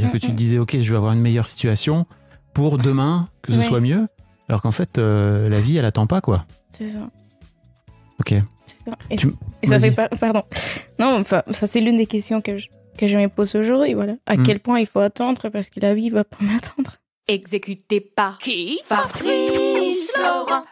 C'est-à-dire que tu te mm, mm. disais, OK, je vais avoir une meilleure situation pour demain, que ce soit mieux. Alors qu'en fait, euh, la vie, elle attend pas, quoi. C'est ça. OK. Ça. Et, ça fait Pardon. Non, enfin, ça, c'est l'une des questions que je, que je me pose aujourd'hui. Voilà. À mm. quel point il faut attendre parce que la vie va pas m'attendre. Exécuté par qui Fabrice Laurent.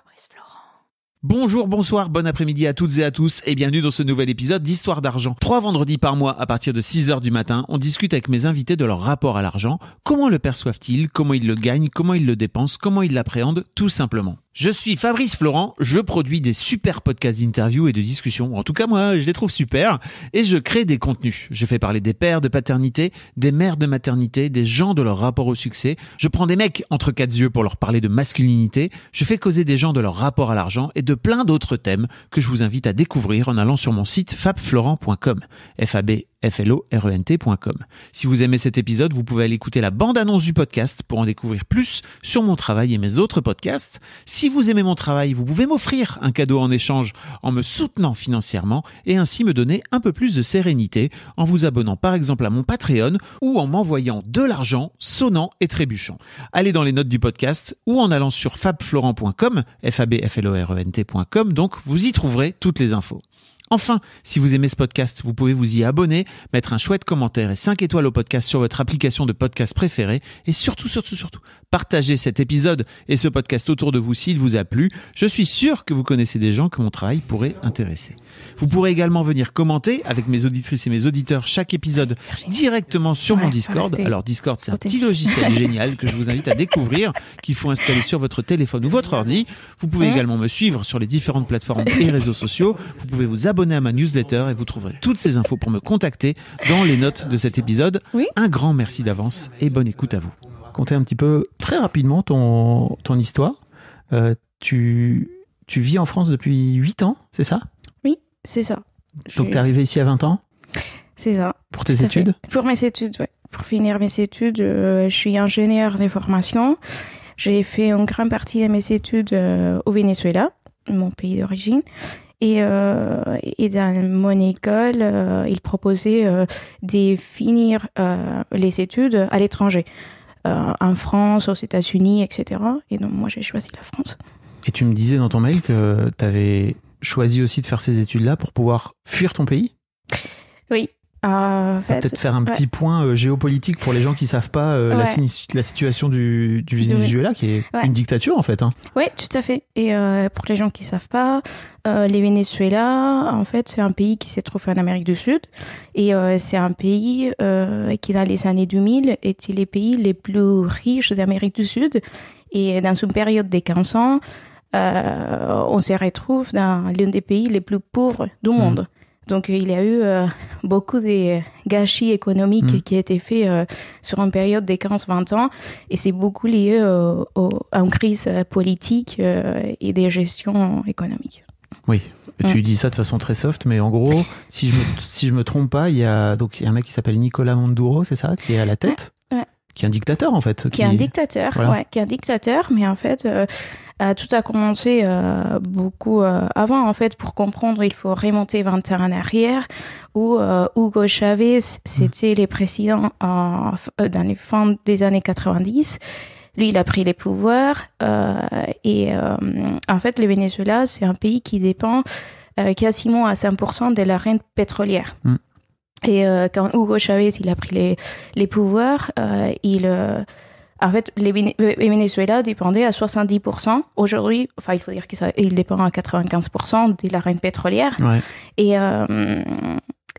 Bonjour, bonsoir, bon après-midi à toutes et à tous et bienvenue dans ce nouvel épisode d'Histoire d'argent. Trois vendredis par mois à partir de 6h du matin, on discute avec mes invités de leur rapport à l'argent, comment le perçoivent-ils, comment ils le gagnent, comment ils le dépensent, comment ils l'appréhendent, tout simplement. Je suis Fabrice Florent, je produis des super podcasts d'interviews et de discussions. En tout cas, moi, je les trouve super et je crée des contenus. Je fais parler des pères de paternité, des mères de maternité, des gens de leur rapport au succès. Je prends des mecs entre quatre yeux pour leur parler de masculinité. Je fais causer des gens de leur rapport à l'argent et de plein d'autres thèmes que je vous invite à découvrir en allant sur mon site fabflorent.com. f a florent.com. Si vous aimez cet épisode, vous pouvez aller écouter la bande-annonce du podcast pour en découvrir plus sur mon travail et mes autres podcasts. Si vous aimez mon travail, vous pouvez m'offrir un cadeau en échange en me soutenant financièrement et ainsi me donner un peu plus de sérénité en vous abonnant par exemple à mon Patreon ou en m'envoyant de l'argent sonnant et trébuchant. Allez dans les notes du podcast ou en allant sur fabflorent.com, f e donc vous y trouverez toutes les infos. Enfin, si vous aimez ce podcast, vous pouvez vous y abonner, mettre un chouette commentaire et 5 étoiles au podcast sur votre application de podcast préférée et surtout, surtout, surtout, partagez cet épisode et ce podcast autour de vous s'il vous a plu. Je suis sûr que vous connaissez des gens que mon travail pourrait intéresser. Vous pourrez également venir commenter avec mes auditrices et mes auditeurs chaque épisode directement sur mon Discord. Alors Discord, c'est un petit logiciel génial que je vous invite à découvrir qu'il faut installer sur votre téléphone ou votre ordi. Vous pouvez également me suivre sur les différentes plateformes et réseaux sociaux. Vous pouvez vous abonner à ma newsletter et vous trouverez toutes ces infos pour me contacter dans les notes de cet épisode. un grand merci d'avance et bonne écoute à vous. Comptez un petit peu très rapidement ton, ton histoire. Euh, tu, tu vis en France depuis 8 ans, c'est ça Oui, c'est ça. Donc tu es arrivé ici à 20 ans C'est ça. Pour tes études Pour mes études, oui. Pour finir mes études, euh, je suis ingénieur des formations. J'ai fait une grande partie de mes études euh, au Venezuela, mon pays d'origine. Euh, et, dans mon école, euh, ils proposaient euh, de finir les études à l'étranger, en France, aux États-Unis, etc. Et donc moi j'ai choisi la France. Et tu me disais dans ton mail que tu avais choisi aussi de faire ces études-là pour pouvoir fuir ton pays Oui, ah, peut-être faire un petit point euh, géopolitique pour les gens qui savent pas euh, la, la, situation du, Venezuela, qui est une dictature en fait. Hein. Oui, tout à fait. Et euh, pour les gens qui savent pas, les Venezuela, en fait, c'est un pays qui se trouve en Amérique du Sud et c'est un pays qui, dans les années 2000, était les pays les plus riches d'Amérique du Sud. Et dans une période des 15 ans, on se retrouve dans l'un des pays les plus pauvres du monde. Mmh. Donc il y a eu euh, beaucoup de euh, gâchis économiques mm. qui a été fait euh, sur une période de 15-20 ans et c'est beaucoup lié à une crise politique et des gestions économiques. Oui, tu mm. dis ça de façon très soft, mais en gros, si je me, si me trompe pas, il y a donc y a un mec qui s'appelle Nicolas Monduro, c'est ça, qui est à la tête qui est un dictateur en fait. Qui, est un dictateur, ouais, qui est dictateur, mais en fait, euh, tout a commencé euh, beaucoup euh, avant en fait. Pour comprendre, il faut remonter 21 ans en arrière où Hugo Chavez, mhm. c'était les présidents dans les des années 90. Lui, il a pris les pouvoirs et en fait, le Venezuela, c'est un pays qui dépend quasiment à 5% de la rente pétrolière. Mm. Et euh, quand Hugo Chavez il a pris les, les pouvoirs, euh, il euh, en fait, les, Venezuela dépendait à 70%. Aujourd'hui, enfin, il faut dire qu'il dépend à 95% de la reine pétrolière. Et,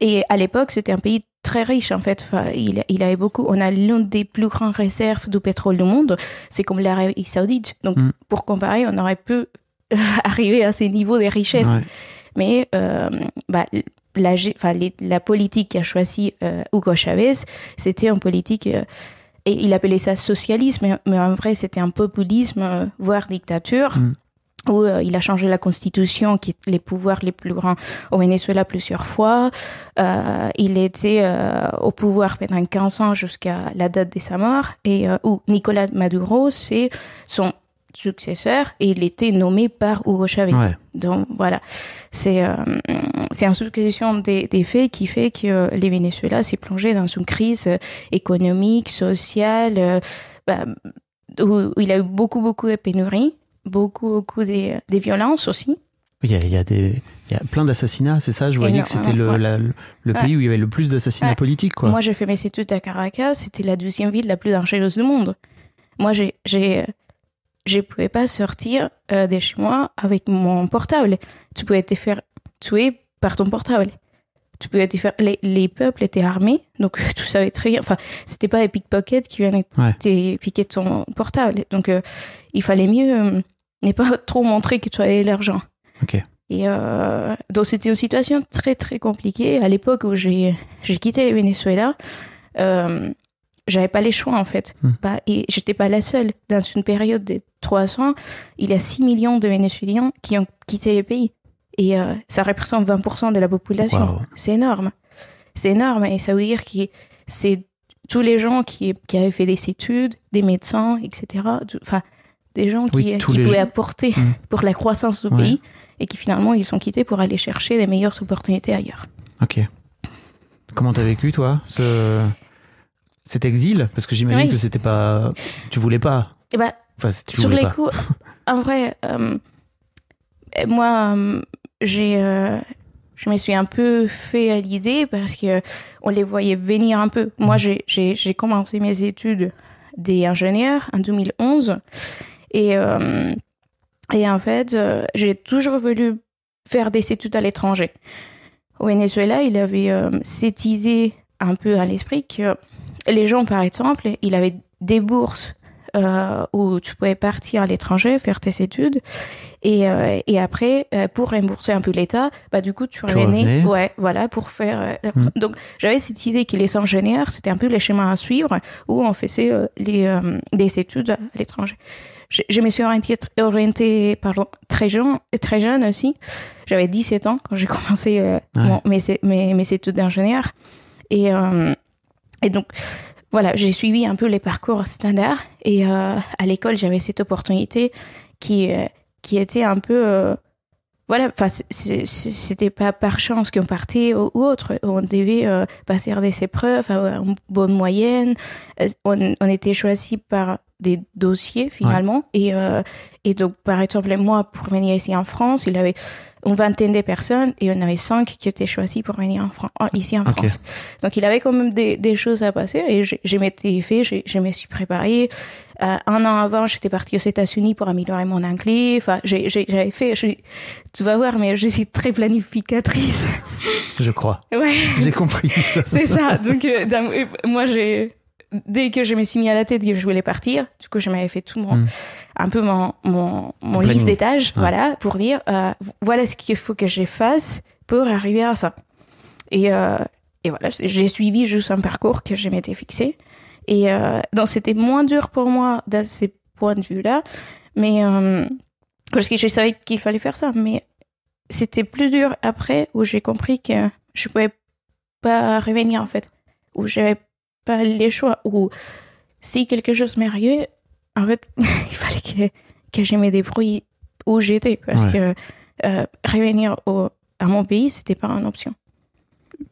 et à l'époque, c'était un pays très riche en fait. il, il, avait beaucoup. On a l'une des plus grandes réserves de pétrole du monde. C'est comme l'Arabie Saoudite. Donc, mm. pour comparer, on aurait pu arriver à ces niveaux de richesse. Mais bah, la, enfin, la politique qu'a choisi euh, Hugo Chavez, c'était une politique, euh, et il appelait ça socialisme, mais en vrai c'était un populisme, euh, voire dictature. Mm. Où il a changé la constitution, qui est les pouvoirs les plus grands au Venezuela plusieurs fois. il était au pouvoir pendant 15 ans jusqu'à la date de sa mort. Et où Nicolas Maduro, c'est son successeur et il était nommé par Hugo Chavez. Donc voilà, c'est euh, c'est en succession des, des, faits qui fait que euh, les Venezuela s'est plongé dans une crise euh, économique, sociale, bah, où il a eu beaucoup beaucoup de pénuries, beaucoup beaucoup des, violences aussi. Il y, a, il y a, des, il y a plein d'assassinats, c'est ça Je voyais que c'était le, le pays où il y avait le plus d'assassinats politiques. Quoi. Moi, j'ai fait mes études à Caracas, c'était la deuxième ville la plus dangereuse du monde. Moi, j'ai je pouvais pas sortir euh, de chez moi avec mon portable. Tu pouvais te faire tuer par ton portable. Tu pouvais te faire. Les, peuples étaient armés, donc tu savais très bien. Enfin, c'était pas les pickpockets qui venaient te piquer ton portable. Donc, euh, il fallait mieux euh, ne pas trop montrer que tu avais l'argent. Ok. Et donc c'était une situation très très compliquée. À l'époque où j'ai quitté le Venezuela, j'avais pas les choix en fait. Hmm. Bah, et j'étais pas la seule. Dans une période de 300, ans, il y a 6 millions de Vénézuéliens qui ont quitté le pays. Et euh, ça représente 20% de la population. C'est énorme. C'est énorme. Et ça veut dire que c'est tous les gens qui, qui, avaient fait des études, des médecins, etc. Enfin, des gens qui, pouvaient apporter hmm. pour la croissance du pays et qui finalement ils sont quittés pour aller chercher les meilleures opportunités ailleurs. Ok. Comment t'as vécu toi ce cet exil Parce que j'imagine que c'était pas. Tu voulais pas. Eh ben, sur les coups, en vrai, euh, moi, euh, euh, je me suis un peu fait à l'idée parce que on les voyait venir un peu. Moi, mmh. j'ai, commencé mes études d'ingénieur en 2011 et et en fait, j'ai toujours voulu faire des études à l'étranger. Au Venezuela, il avait cette idée un peu à l'esprit que les gens, par exemple, ils avaient des bourses euh, où tu pouvais partir à l'étranger, faire tes études. Et, euh, et après, euh, pour rembourser un peu l'État, bah, du coup, tu, revenais, Ouais, voilà, pour faire. Euh, mm. Donc, j'avais cette idée qu'il les ingénieurs, c'était un peu les chemin à suivre où on faisait les, des études à l'étranger. Je, je, me suis orientée, orientée pardon, très, jeune, très jeune aussi. J'avais 17 ans quand j'ai commencé mes, mes, mes, études d'ingénieur. Et. Et donc, voilà, j'ai suivi un peu les parcours standards. Et euh, à l'école, j'avais cette opportunité qui, euh, qui était un peu. Euh, voilà, enfin, c'était pas par chance qu'on partait ou, autre. On devait passer des épreuves, avoir une bonne moyenne. On, était choisi par des dossiers finalement. Et, et donc, par exemple, moi, pour venir ici en France, il avait une vingtaine de personnes et on avait cinq qui étaient choisis pour venir en France, ici en France. Donc il avait quand même des, des choses à passer et je, m'étais fait, je, me suis préparée. Euh, un an avant, j'étais partie aux États-Unis pour améliorer mon anglais. Enfin, j'avais fait. tu vas voir, mais je suis très planificatrice. Je crois. Ouais. J'ai compris. C'est ça. Donc euh, moi, j'ai dès que je me suis mis à la tête que je voulais partir, du coup, je m'avais fait tout mon, hmm. un peu mon, mon, liste d'étages, voilà, pour dire, euh, voilà ce qu'il faut que je fasse pour arriver à ça. Et, euh, et voilà, j'ai suivi juste un parcours que je m'étais fixé. Et euh, donc, c'était moins dur pour moi de ces points de vue-là, mais parce que je savais qu'il fallait faire ça, mais c'était plus dur après où j'ai compris que je pouvais pas revenir en fait, où j'avais pas les choix. Ou si quelque chose m'arrivait, en fait, il fallait que, que je me où j'étais. Parce que euh, revenir au, à mon pays, c'était pas une option.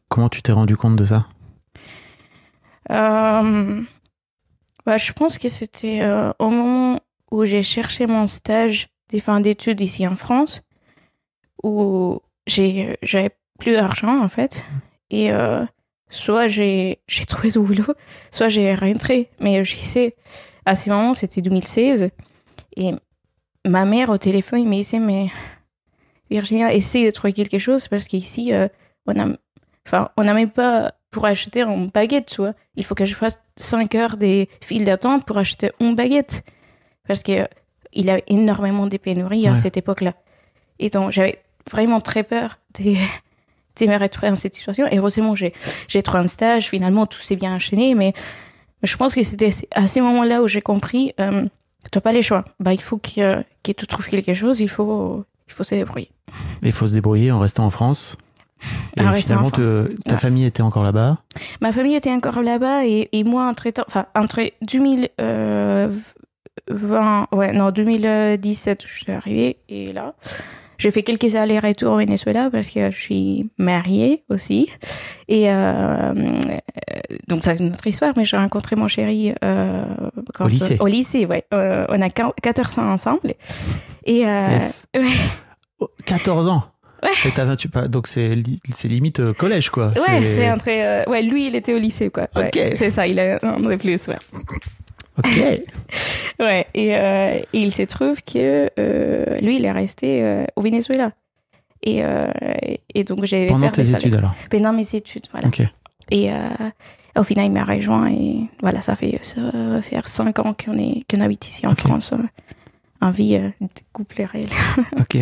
Comment tu t'es rendu compte de ça euh, bah, Je pense que c'était euh, au moment où j'ai cherché mon stage des fins d'études ici en France, où j'avais plus d'argent en fait. Et soit j'ai trouvé du boulot, soit j'ai rentré. Mais je sais, à ce moment, c'était 2016. Et ma mère au téléphone me disait, mais Virginia, essaie de trouver quelque chose parce qu'ici, euh, on on n'a même pas pour acheter une baguette, tu vois. Il faut que je fasse 5 heures des files d'attente pour acheter une baguette. Parce qu'il y a énormément de pénuries à cette époque-là. Et donc, j'avais vraiment très peur de être dans cette situation. Et heureusement, j'ai, j'ai trouvé un stage. Finalement, tout s'est bien enchaîné. Mais je pense que c'était à ces moments-là où j'ai compris, euh, Tu n'as pas les choix. Bah, il faut que tu trouves quelque chose. Il faut, il faut se débrouiller. Il faut se débrouiller en restant en France. Et finalement, ta famille était encore là-bas Ma famille était encore là-bas et, et moi, entre, enfin, entre 20 euh, ouais, non, 2017, je suis arrivée et là, j'ai fait quelques allers-retours au Venezuela parce que je suis mariée aussi. Et euh, euh donc, c'est une autre histoire, mais j'ai rencontré mon chéri euh, au lycée. Au lycée, ouais. Euh, on a 14 ans ensemble. Et 14 ans Ouais. donc c'est limite collège, quoi. Ouais, c'est ouais, lui, il était au lycée, quoi. c'est ça, il un peu plus, ouais. Ok. ouais, euh, et, il se trouve que euh, lui, il est resté euh, au Venezuela. Et, et donc, j'ai. Pendant tes études alors Pendant mes études, voilà. Ok. Et au final, il m'a rejoint et voilà, ça fait ça faire cinq ans qu'on habite ici en France. en vie de couple réel. ok.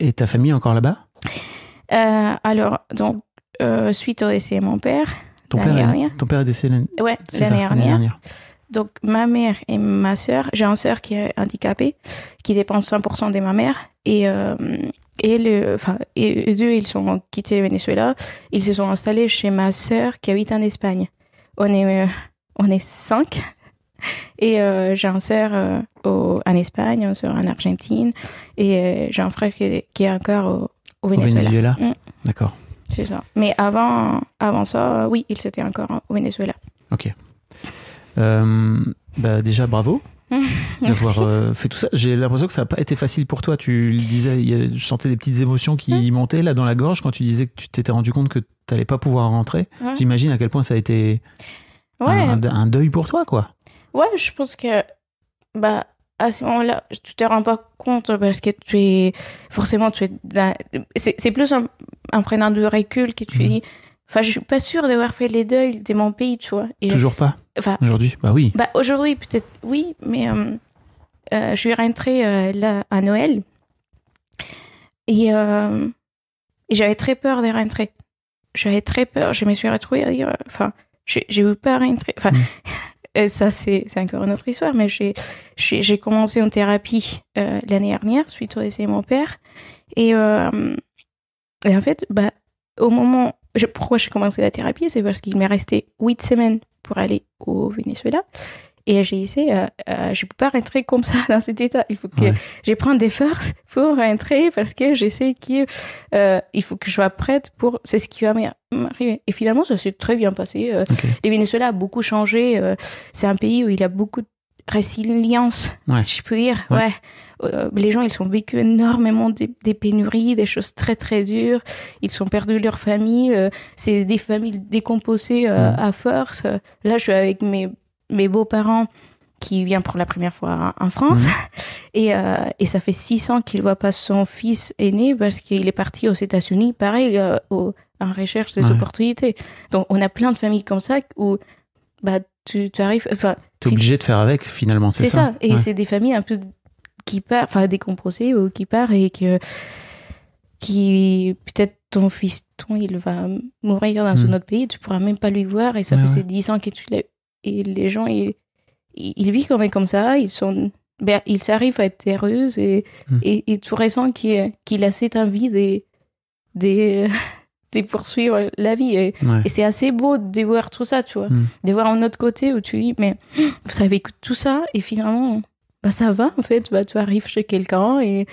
Et ta famille encore là-bas Alors, donc, suite au décès de mon père. Ton père, est, ton père est décédé l'année dernière. Donc ma mère et ma sœur, j'ai une sœur qui est handicapée, qui dépense 100% de ma mère et euh, et le, euh, et eux, ils sont quittés le Venezuela, ils se sont installés chez ma sœur qui habite en Espagne. On est euh, on est cinq et j'ai une sœur au, en Espagne, une sœur en Argentine et j'ai un frère qui, est encore au, Venezuela. Au Venezuela. Mm. D'accord. C'est ça. Mais avant avant ça, oui, ils étaient encore au Venezuela. Ok. Euh, bah, déjà, bravo d'avoir euh, fait tout ça. J'ai l'impression que ça n'a pas été facile pour toi. Tu disais, je sentais des petites émotions qui hein montaient là dans la gorge quand tu disais que tu t'étais rendu compte que tu n'allais pas pouvoir rentrer. J'imagine à quel point ça a été ouais. un, deuil pour toi, quoi. Ouais, je pense que bah à ce moment-là, tu te rends pas compte parce que tu es forcément tu es c'est plus un, un prenant de recul que tu mmh. dis Enfin, je suis pas sûre d'avoir fait les deuils de mon pays, tu vois. Et Toujours pas Aujourd'hui Bah oui. Bah aujourd'hui, peut-être oui, mais euh, euh, je suis rentrée euh, là à Noël. Et, j'avais très peur de rentrer. J'avais très peur. Je me suis retrouvée Enfin, j'ai eu peur à rentrer. Enfin, mm. ça, c'est encore une autre histoire, mais j'ai commencé en thérapie l'année dernière suite au décès de mon père. Et, et en fait, bah, au moment pourquoi j'ai commencé la thérapie, c'est parce qu'il m'est resté huit semaines pour aller au Venezuela. Et j'ai essayé, euh, euh, je ne peux pas rentrer comme ça dans cet état. Il faut que je prenne des forces pour rentrer parce que je sais qu'il euh, faut que je sois prête pour c'est ce qui va m'arriver. Et finalement, ça s'est très bien passé. Le Venezuela a beaucoup changé. c'est un pays où il a beaucoup de résilience, si je peux dire. ouais. Euh, les gens, ils ont vécu énormément des, pénuries, des choses très très dures. Ils ont perdu leur famille. Euh, c'est des familles décomposées euh, mm. à force. Là, je suis avec mes, beaux-parents qui viennent pour la première fois en France. Mm. Et, ça fait six ans qu'ils ne voit pas son fils aîné parce qu'il est parti aux États-Unis, pareil, en recherche des opportunités. Donc, on a plein de familles comme ça où bah, tu, arrives. Enfin, es obligé de faire avec finalement, c'est ça. et c'est des familles un peu qui part, enfin décomposé ou qui part et que qui peut-être ton fiston il va mourir dans un hmm. autre pays, tu pourras même pas lui voir et ça fait 10 ans que tu l'as. Et les gens ils, ils, vivent quand même comme ça, ils sont ben, ils arrivent à être heureux et, hmm. et, tout tu ressens qu'il a cette envie de, de, de poursuivre la vie. Et, c'est assez beau de voir tout ça, tu vois. Hmm. De voir un autre côté où tu dis, mais vous savez tout ça et finalement, bah, ça va en fait, bah, tu arrives chez quelqu'un et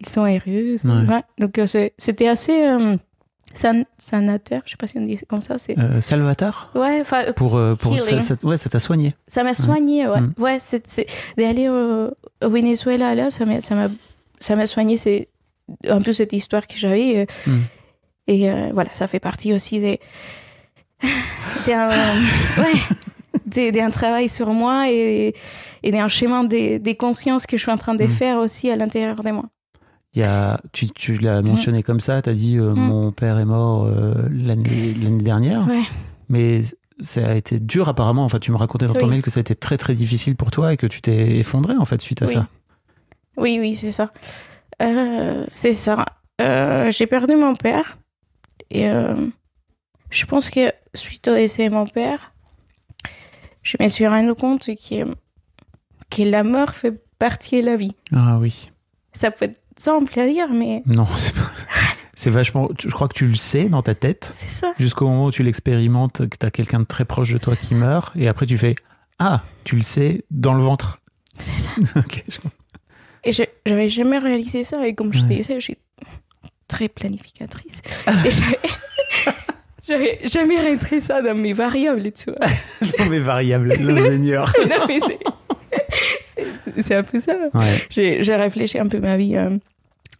ils sont heureux. Donc euh, c'était assez euh, sanateur, je sais pas si on dit comme ça. c'est euh, Salvateur Ouais, pour, pour ça, ouais, t'a soigné. Ça m'a soigné, ouais. Ouais, c'est d'aller au, Venezuela, là, ça m'a soigné. C'est un peu cette histoire que j'avais. Hmm. Et voilà, ça fait partie aussi des. des ouais. un travail sur moi et, et un chemin des, des, consciences que je suis en train de mm. faire aussi à l'intérieur de moi. Il y a, tu, tu l'as mm. mentionné comme ça, tu as dit euh, mm. mon père est mort euh, l'année dernière. Mais ça a été dur apparemment. Enfin, tu me racontais dans ton mail que ça a été très très difficile pour toi et que tu t'es effondré en fait suite à ça. Oui, oui, c'est ça. Euh, c'est ça. J'ai perdu mon père et je pense que suite au décès de mon père, je me suis rendu compte que, que la mort fait partie de la vie. Ah oui. Ça peut être simple à dire, mais. Non, c'est pas. C'est vachement. Je crois que tu le sais dans ta tête. C'est ça. Jusqu'au moment où tu l'expérimentes, que tu as quelqu'un de très proche de toi qui meurt, et après tu fais Ah, tu le sais dans le ventre. C'est ça. ok, je Et j'avais jamais réalisé ça, et comme je te disais, je suis très planificatrice. et J'aurais jamais rentré ça dans mes variables, tu vois. dans mes variables, l'ingénieur. non, mais c'est un peu ça. J'ai, réfléchi un peu ma vie un euh,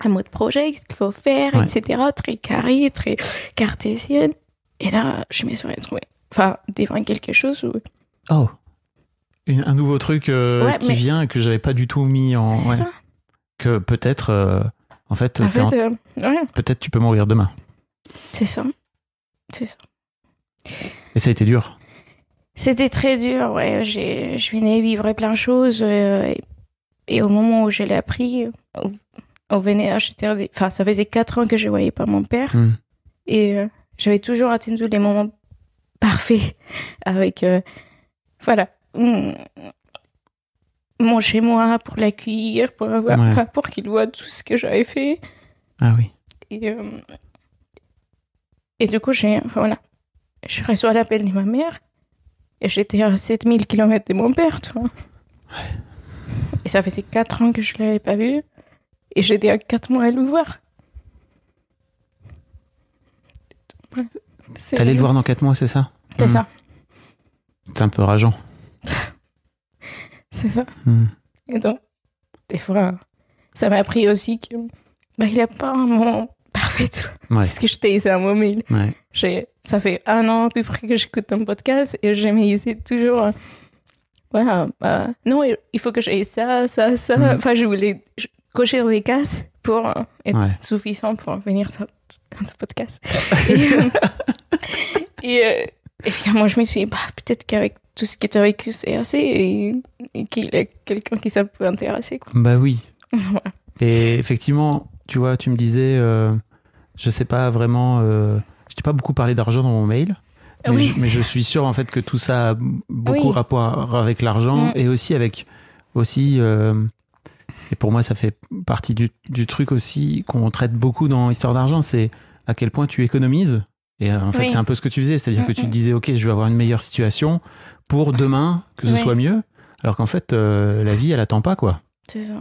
à mode projet, ce qu'il faut faire, etc. Très carré, très cartésienne. Et là, je me suis retrouvée. Enfin, devant quelque chose où... Oh Un nouveau truc euh, qui vient que j'avais pas du tout mis en. Ça. Que peut-être. Euh, en fait, peut-être tu peux mourir demain. C'est ça. C'est ça. Et ça a été dur C'était très dur, ouais. Je venais vivre plein de choses. Euh, et, au moment où je l'ai appris, on, on venait acheter Enfin, ça faisait 4 ans que je ne voyais pas mon père. Hmm. Et euh, j'avais toujours atteint tous les moments parfaits avec. Euh, voilà. mon chez moi pour l'accueillir, pour pour qu'il voit tout ce que j'avais fait. Ah oui. Et, et du coup, j'ai, enfin, voilà, je reçois l'appel de ma mère et j'étais à 7000 km de mon père, tu vois. Et ça faisait 4 ans que je l'avais pas vu et j'étais à 4 mois à le voir. allé le voir dans 4 mois, c'est ça C'est hmm. ça. C'est un peu rageant. c'est ça. Hmm. Et donc, des fois, ça m'a appris aussi que bah, il a pas un fait tout. ce que je t'ai essayé à moi-même. Ça fait un an à peu près que j'écoute ton podcast et j'ai mis toujours, euh, voilà, bah, non, il faut que j'aille ça, ça, ça. Mm. Enfin, je voulais cocher des cases pour euh, être suffisant pour venir sur ce podcast. et, euh, et, finalement, je me suis dit, bah, peut-être qu'avec tout ce qui tu as vécu, c'est assez et, qu'il y a quelqu'un qui ça peut intéresser. Quoi. Bah oui. Et effectivement, tu vois, tu me disais, je sais pas vraiment. Euh, je t'ai pas beaucoup parlé d'argent dans mon mail. Ah mais, je, suis sûr en fait que tout ça a beaucoup rapport avec l'argent mm. et aussi avec aussi euh, et pour moi ça fait partie du, truc aussi qu'on traite beaucoup dans histoire d'argent c'est à quel point tu économises et euh, en fait c'est un peu ce que tu faisais c'est-à-dire mm, que tu te mm. disais ok je vais avoir une meilleure situation pour demain que ce soit mieux alors qu'en fait euh, la vie elle attend pas quoi c'est ça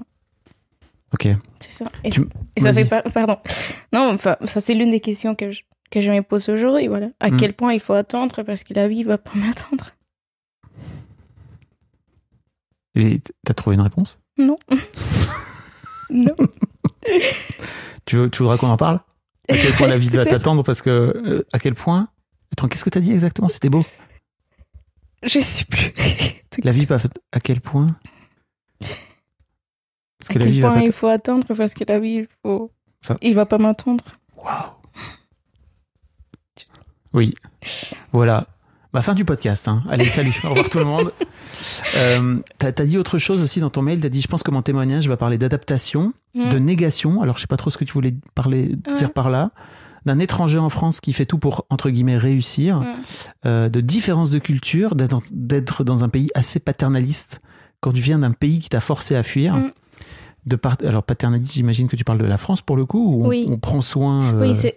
Ok. C'est ça. Et, ça fait pas. pardon. Non, enfin, ça c'est l'une des questions que je, que je me pose aujourd'hui. Voilà. À mm. quel point il faut attendre parce que la vie va pas m'attendre. Et t'as trouvé une réponse Non. non. tu, tu voudras qu'on en parle À quel point la vie va t'attendre Parce que euh, à quel point Attends, qu'est-ce que t'as dit exactement C'était beau. Je sais plus. la vie, à quel point parce il faut attendre parce que la vie, il faut. Il va pas m'attendre. Waouh! Oui. Voilà. Bah, fin du podcast. Hein. Allez, salut. au revoir tout le monde. Euh, t'as as dit autre chose aussi dans ton mail. T'as dit, je pense que mon témoignage va parler d'adaptation, mm. de négation. Alors, je sais pas trop ce que tu voulais dire par là. D'un étranger en France qui fait tout pour, entre guillemets, réussir. Euh, de différence de culture, d'être dans un pays assez paternaliste quand tu viens d'un pays qui t'a forcé à fuir. Mm de part... alors paternaliste, j'imagine que tu parles de la France pour le coup, où on, oui. on prend soin. Euh, oui, c'est,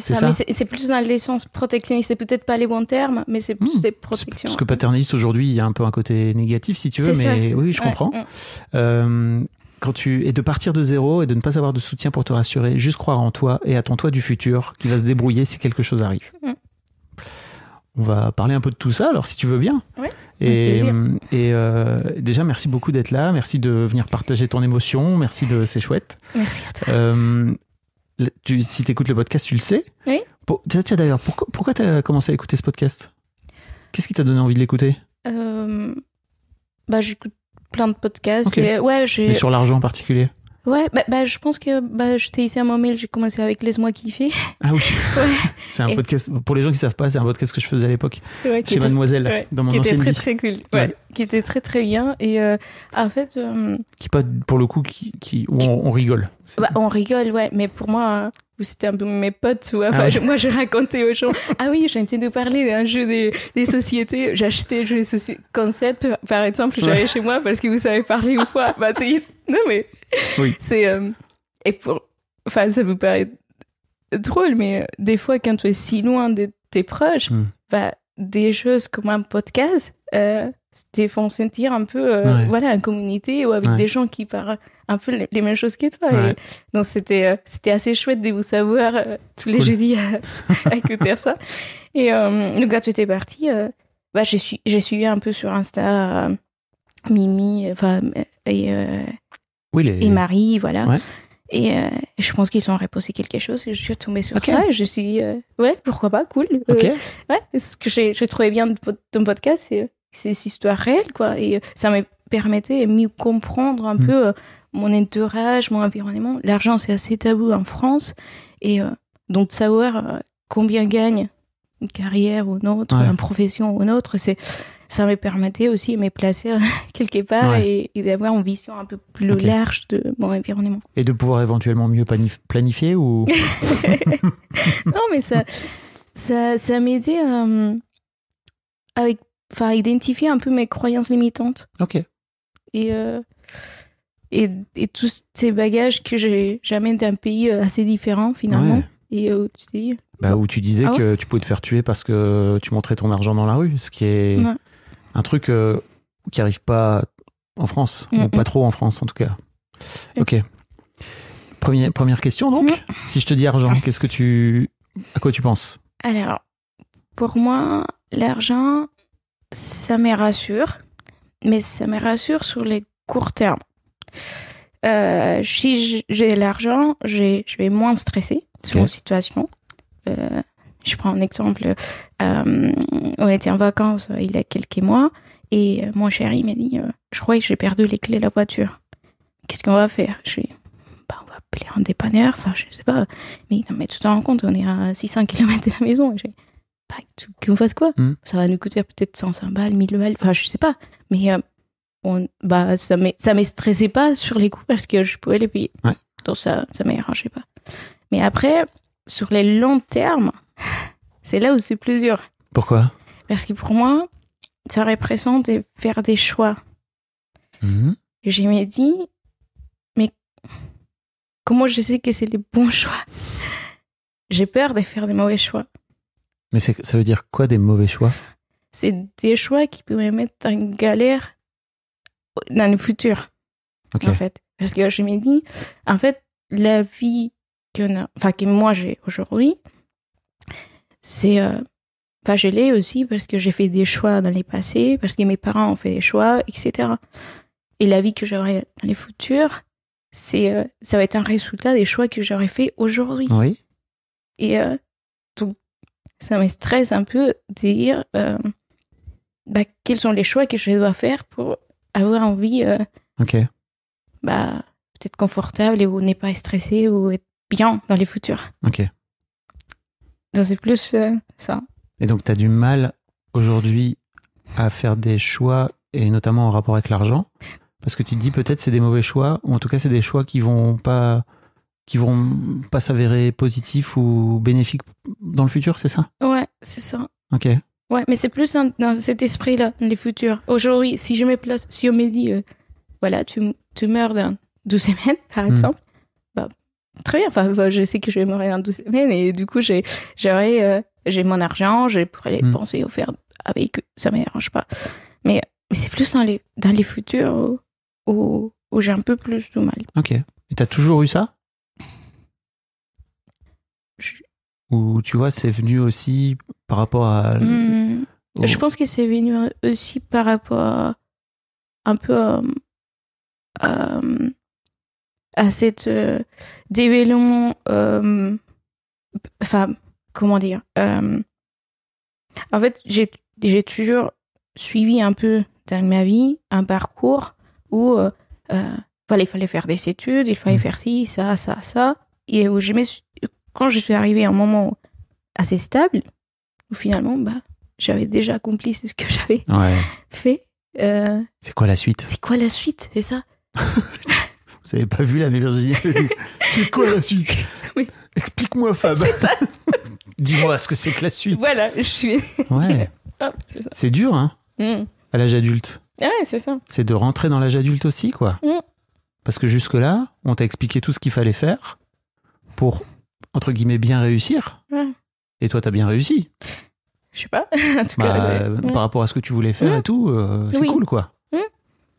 ça. Mais c'est plus dans l'essence protectionniste. C'est peut-être pas les bons termes, mais c'est plus hmm. des protections. Parce que paternaliste aujourd'hui, il y a un peu un côté négatif, si tu veux, mais oui, je comprends. Euh, quand tu et de partir de zéro et de ne pas avoir de soutien pour te rassurer, juste croire en toi et à toi du futur qui va se débrouiller si quelque chose arrive. Hmm. On va parler un peu de tout ça, alors si tu veux bien. Oui. Et, euh, et euh, déjà, merci beaucoup d'être là. Merci de venir partager ton émotion. Merci de, c'est chouette. Merci à toi. Euh, tu, si tu écoutes le podcast, tu le sais. Oui. tiens, d'ailleurs, pourquoi, pourquoi tu as commencé à écouter ce podcast Qu'est-ce qui t'a donné envie de l'écouter Bah, j'écoute plein de podcasts. Et, ouais, Mais sur l'argent en particulier Ouais, bah, bah, je pense que bah, j'étais ici à mon j'ai commencé avec Laisse-moi kiffer. Ah oui ouais. C'est un podcast, pour les gens qui savent pas, c'est un podcast que je faisais à l'époque ouais, chez Mademoiselle, dans mon Qui était très très cool, ouais. qui était très très bien. Et euh, en fait. Euh, qui pas, pour le coup, qui, qui... Où On, on, rigole. Bah, on rigole, ouais, mais pour moi, vous c'était un peu mes potes, ou ah moi je racontais aux gens, ah oui, j'ai été de parler d'un jeu des, des sociétés, j'achetais le jeu des sociétés, Concept, par exemple, j'allais chez moi parce que vous savez parler une fois. bah, c'est, non mais, oui. c'est, euh, et pour, enfin, ça vous paraît drôle, mais euh, des fois, quand tu es si loin de tes proches, hmm. bah, des choses comme un podcast, euh, te font sentir un peu, euh, voilà, en communauté ou avec des gens qui parlent un peu les, mêmes choses que toi. donc c'était euh, c'était assez chouette de vous savoir euh, tous les jeudis euh, à, écouter ça. Et donc quand tu étais parti, bah j'ai j'ai suivi un peu sur Insta Mimi, enfin et et Marie, voilà. Et je pense qu'ils ont reposé quelque chose. Et je suis tombée sur ça et je suis dit, ouais, pourquoi pas, cool. ouais, ce que j'ai, trouvé bien de ton podcast, c'est ces histoires réelles, quoi. Et ça me permettait de mieux comprendre un mm. peu mon entourage, mon environnement. L'argent, c'est assez tabou en France. Et euh, donc, savoir euh, combien gagne une carrière ou une autre, une profession ou une autre, c'est ça me permettait aussi de me placer quelque part et, d'avoir une vision un peu plus large de mon environnement. Et de pouvoir éventuellement mieux planifier ou Non, mais ça, ça, ça m'aidait euh, avec, enfin, identifier un peu mes croyances limitantes. Ok. Et et, tous ces bagages que j'ai jamais d'un pays euh, assez différent finalement. Et où euh, tu dis bah, où tu disais ah que tu pouvais te faire tuer parce que tu montrais ton argent dans la rue, ce qui est un truc euh, qui arrive pas en France, ou pas trop en France en tout cas. Ok. Premier, première question donc. Mm. si je te dis argent, qu'est-ce que tu, à quoi tu penses Alors, pour moi, l'argent, ça me rassure, mais ça me rassure sur les courts termes. Euh, si j'ai l'argent, je vais moins stresser sur okay. situation. Euh, je prends un exemple. Euh, on était en vacances il y a quelques mois et mon chéri m'a dit Je crois que j'ai perdu les clés de la voiture. Qu'est-ce qu'on va faire Je ai bah, On va appeler un dépanneur, enfin, je sais pas. Mais, non, mais tout en compte, on est à 600 km de la maison. Et je bah, Qu'on fasse quoi hmm. Ça va nous coûter peut-être 105 balles, 1000 balles, enfin, je sais pas. Mais on, bah, ça ne stressait pas sur les coups parce que je pouvais les payer. Donc ça ne m'arrangeait pas. Mais après, sur les longs termes, c'est là où c'est plus dur. Pourquoi Parce que pour moi, ça représente de faire des choix. Mhm. J'ai me dit, mais comment je sais que c'est les bons choix J'ai peur de faire des mauvais choix. Mais ça veut dire quoi des mauvais choix C'est des choix qui peuvent me mettre en galère dans le futur. En fait. Parce que je me dis, en fait, la vie a, que moi j'ai aujourd'hui, c'est. enfin je l'ai aussi parce que j'ai fait des choix dans les passés, parce que mes parents ont fait des choix, etc. Et la vie que j'aurai dans le futur, c'est, euh, ça va être un résultat des choix que j'aurai fait aujourd'hui. Oui. Et tout euh, ça me stresse un peu de dire euh, bah, quels sont les choix que je dois faire pour avoir envie. Euh, ok. Bah, peut-être confortable et où n'est pas stressé ou être bien dans les futurs. Ok. Donc c'est plus euh, ça. Et donc tu as du mal aujourd'hui à faire des choix et notamment en rapport avec l'argent parce que tu te dis peut-être c'est des mauvais choix ou en tout cas c'est des choix qui vont pas qui vont pas s'avérer positifs ou bénéfiques dans le futur, c'est ça Ouais, c'est ça. OK. Ouais, mais c'est plus dans, cet esprit-là, dans les futurs Aujourd'hui, si je me place, si on me dit, voilà, tu, meurs dans 12 semaines, par hmm. exemple, bah, très bien. Enfin, bah, je sais que je vais mourir dans 12 semaines et du coup, j'ai, j'aurai, euh, j'ai mon argent, je pourrais les hmm. penser au faire avec eux. Ça ne me dérange pas. Mais, c'est plus dans les, dans les futurs où, j'ai un peu plus de mal. Ok. Et tu as toujours eu ça Ou tu vois, c'est venu aussi par rapport à. Hmm. Je pense que c'est venu aussi par rapport à, un peu à, euh, euh, à, cette euh, développement. enfin, comment dire En fait, j'ai toujours suivi un peu dans ma vie un parcours où euh, fallait, fallait faire des études, il fallait hmm. faire ci, ça, ça, ça, et où je me quand je suis arrivée à un moment assez stable, où finalement, bah, j'avais déjà accompli ce que j'avais fait. Euh, c'est quoi la suite C'est quoi la suite C'est ça Vous avez pas vu la C'est quoi la suite Explique-moi, Fab. Dis-moi ce que c'est que la suite. Voilà, je suis. ouais. Ah, c'est dur, hein mm. À l'âge adulte. Ah ouais, c'est ça. C'est de rentrer dans l'âge adulte aussi, quoi. Mm. Parce que jusque-là, on t'a expliqué tout ce qu'il fallait faire pour entre guillemets, bien réussir. Et toi, t'as bien réussi. Je sais pas. en tout cas, bah, euh, Par rapport à ce que tu voulais faire et tout, euh, c'est cool, quoi.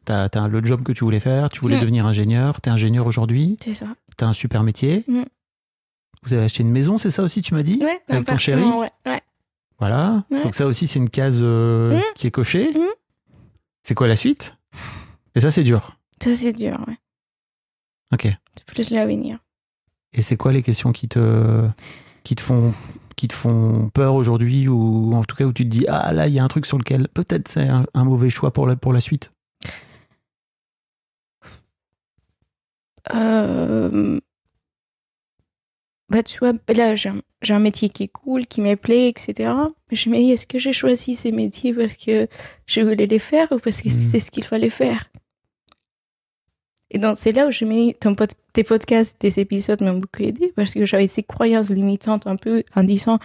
T'as as le job que tu voulais faire, tu voulais devenir ingénieur, t'es ingénieur aujourd'hui. C'est ça. T'as un super métier. Vous avez acheté une maison, c'est ça aussi, tu m'as dit Ouais, avec ton chéri. Ouais. Voilà. Donc, ça aussi, c'est une case euh, qui est cochée. C'est quoi la suite Et ça, c'est dur. Ça, c'est dur, ouais. Ok. C'est plus l'avenir. Et c'est quoi les questions qui te, qui te font qui te font peur aujourd'hui ou en tout cas où tu te dis ah là il y a un truc sur lequel peut-être c'est un, mauvais choix pour la, pour la suite euh, bah tu vois là j'ai un, métier qui est cool qui me plaît etc je me dis est-ce que j'ai choisi ces métiers parce que je voulais les faire ou parce que hmm. c'est ce qu'il fallait faire et donc, c'est là où je mets tes podcasts, tes épisodes m'ont beaucoup aidé parce que j'avais ces croyances limitantes un peu en disant,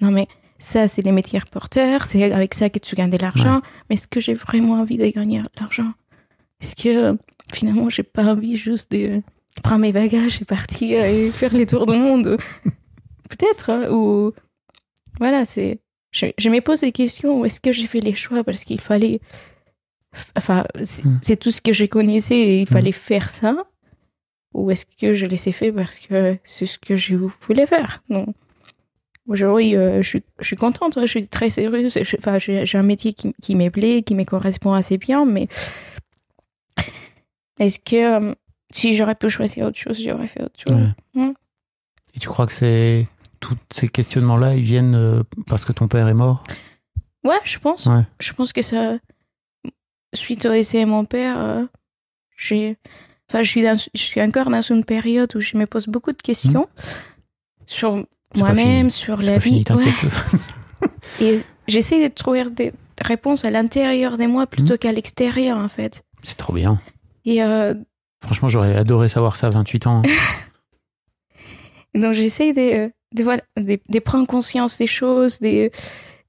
non mais ça, c'est les métiers porteurs, c'est avec ça que tu gagnes de l'argent, mais est-ce que j'ai vraiment envie de gagner de l'argent Est-ce que finalement, j'ai pas envie juste de prendre mes bagages et partir et faire les tours du monde Peut-être, hein, ou voilà, c'est. Je, je me pose des questions, est-ce que j'ai fait les choix parce qu'il fallait Enfin, hmm. c'est tout ce que je connaissais et il hmm. fallait faire ça. Ou est-ce que je laissais faire parce que c'est ce que je voulais faire Non. Aujourd'hui, euh, je, suis, je, suis contente, je suis très sérieuse. Enfin, j'ai un métier qui, qui me plaît, qui me correspond assez bien, mais est-ce que euh, si j'aurais pu choisir autre chose, j'aurais fait autre chose hmm. Et tu crois que c'est tous ces questionnements-là, ils viennent euh, parce que ton père est mort Ouais, je pense. Je pense que ça, suite au décès de mon père, euh, j'ai, enfin, je suis, je suis encore dans une période où je me pose beaucoup de questions hmm. sur moi-même, sur la vie. Et j'essaie de trouver des réponses à l'intérieur de moi plutôt hmm. qu'à l'extérieur, en fait. C'est trop bien. Et euh, Franchement, j'aurais adoré savoir ça à 28 ans. Donc j'essaie euh, de, de, prendre conscience des choses, des,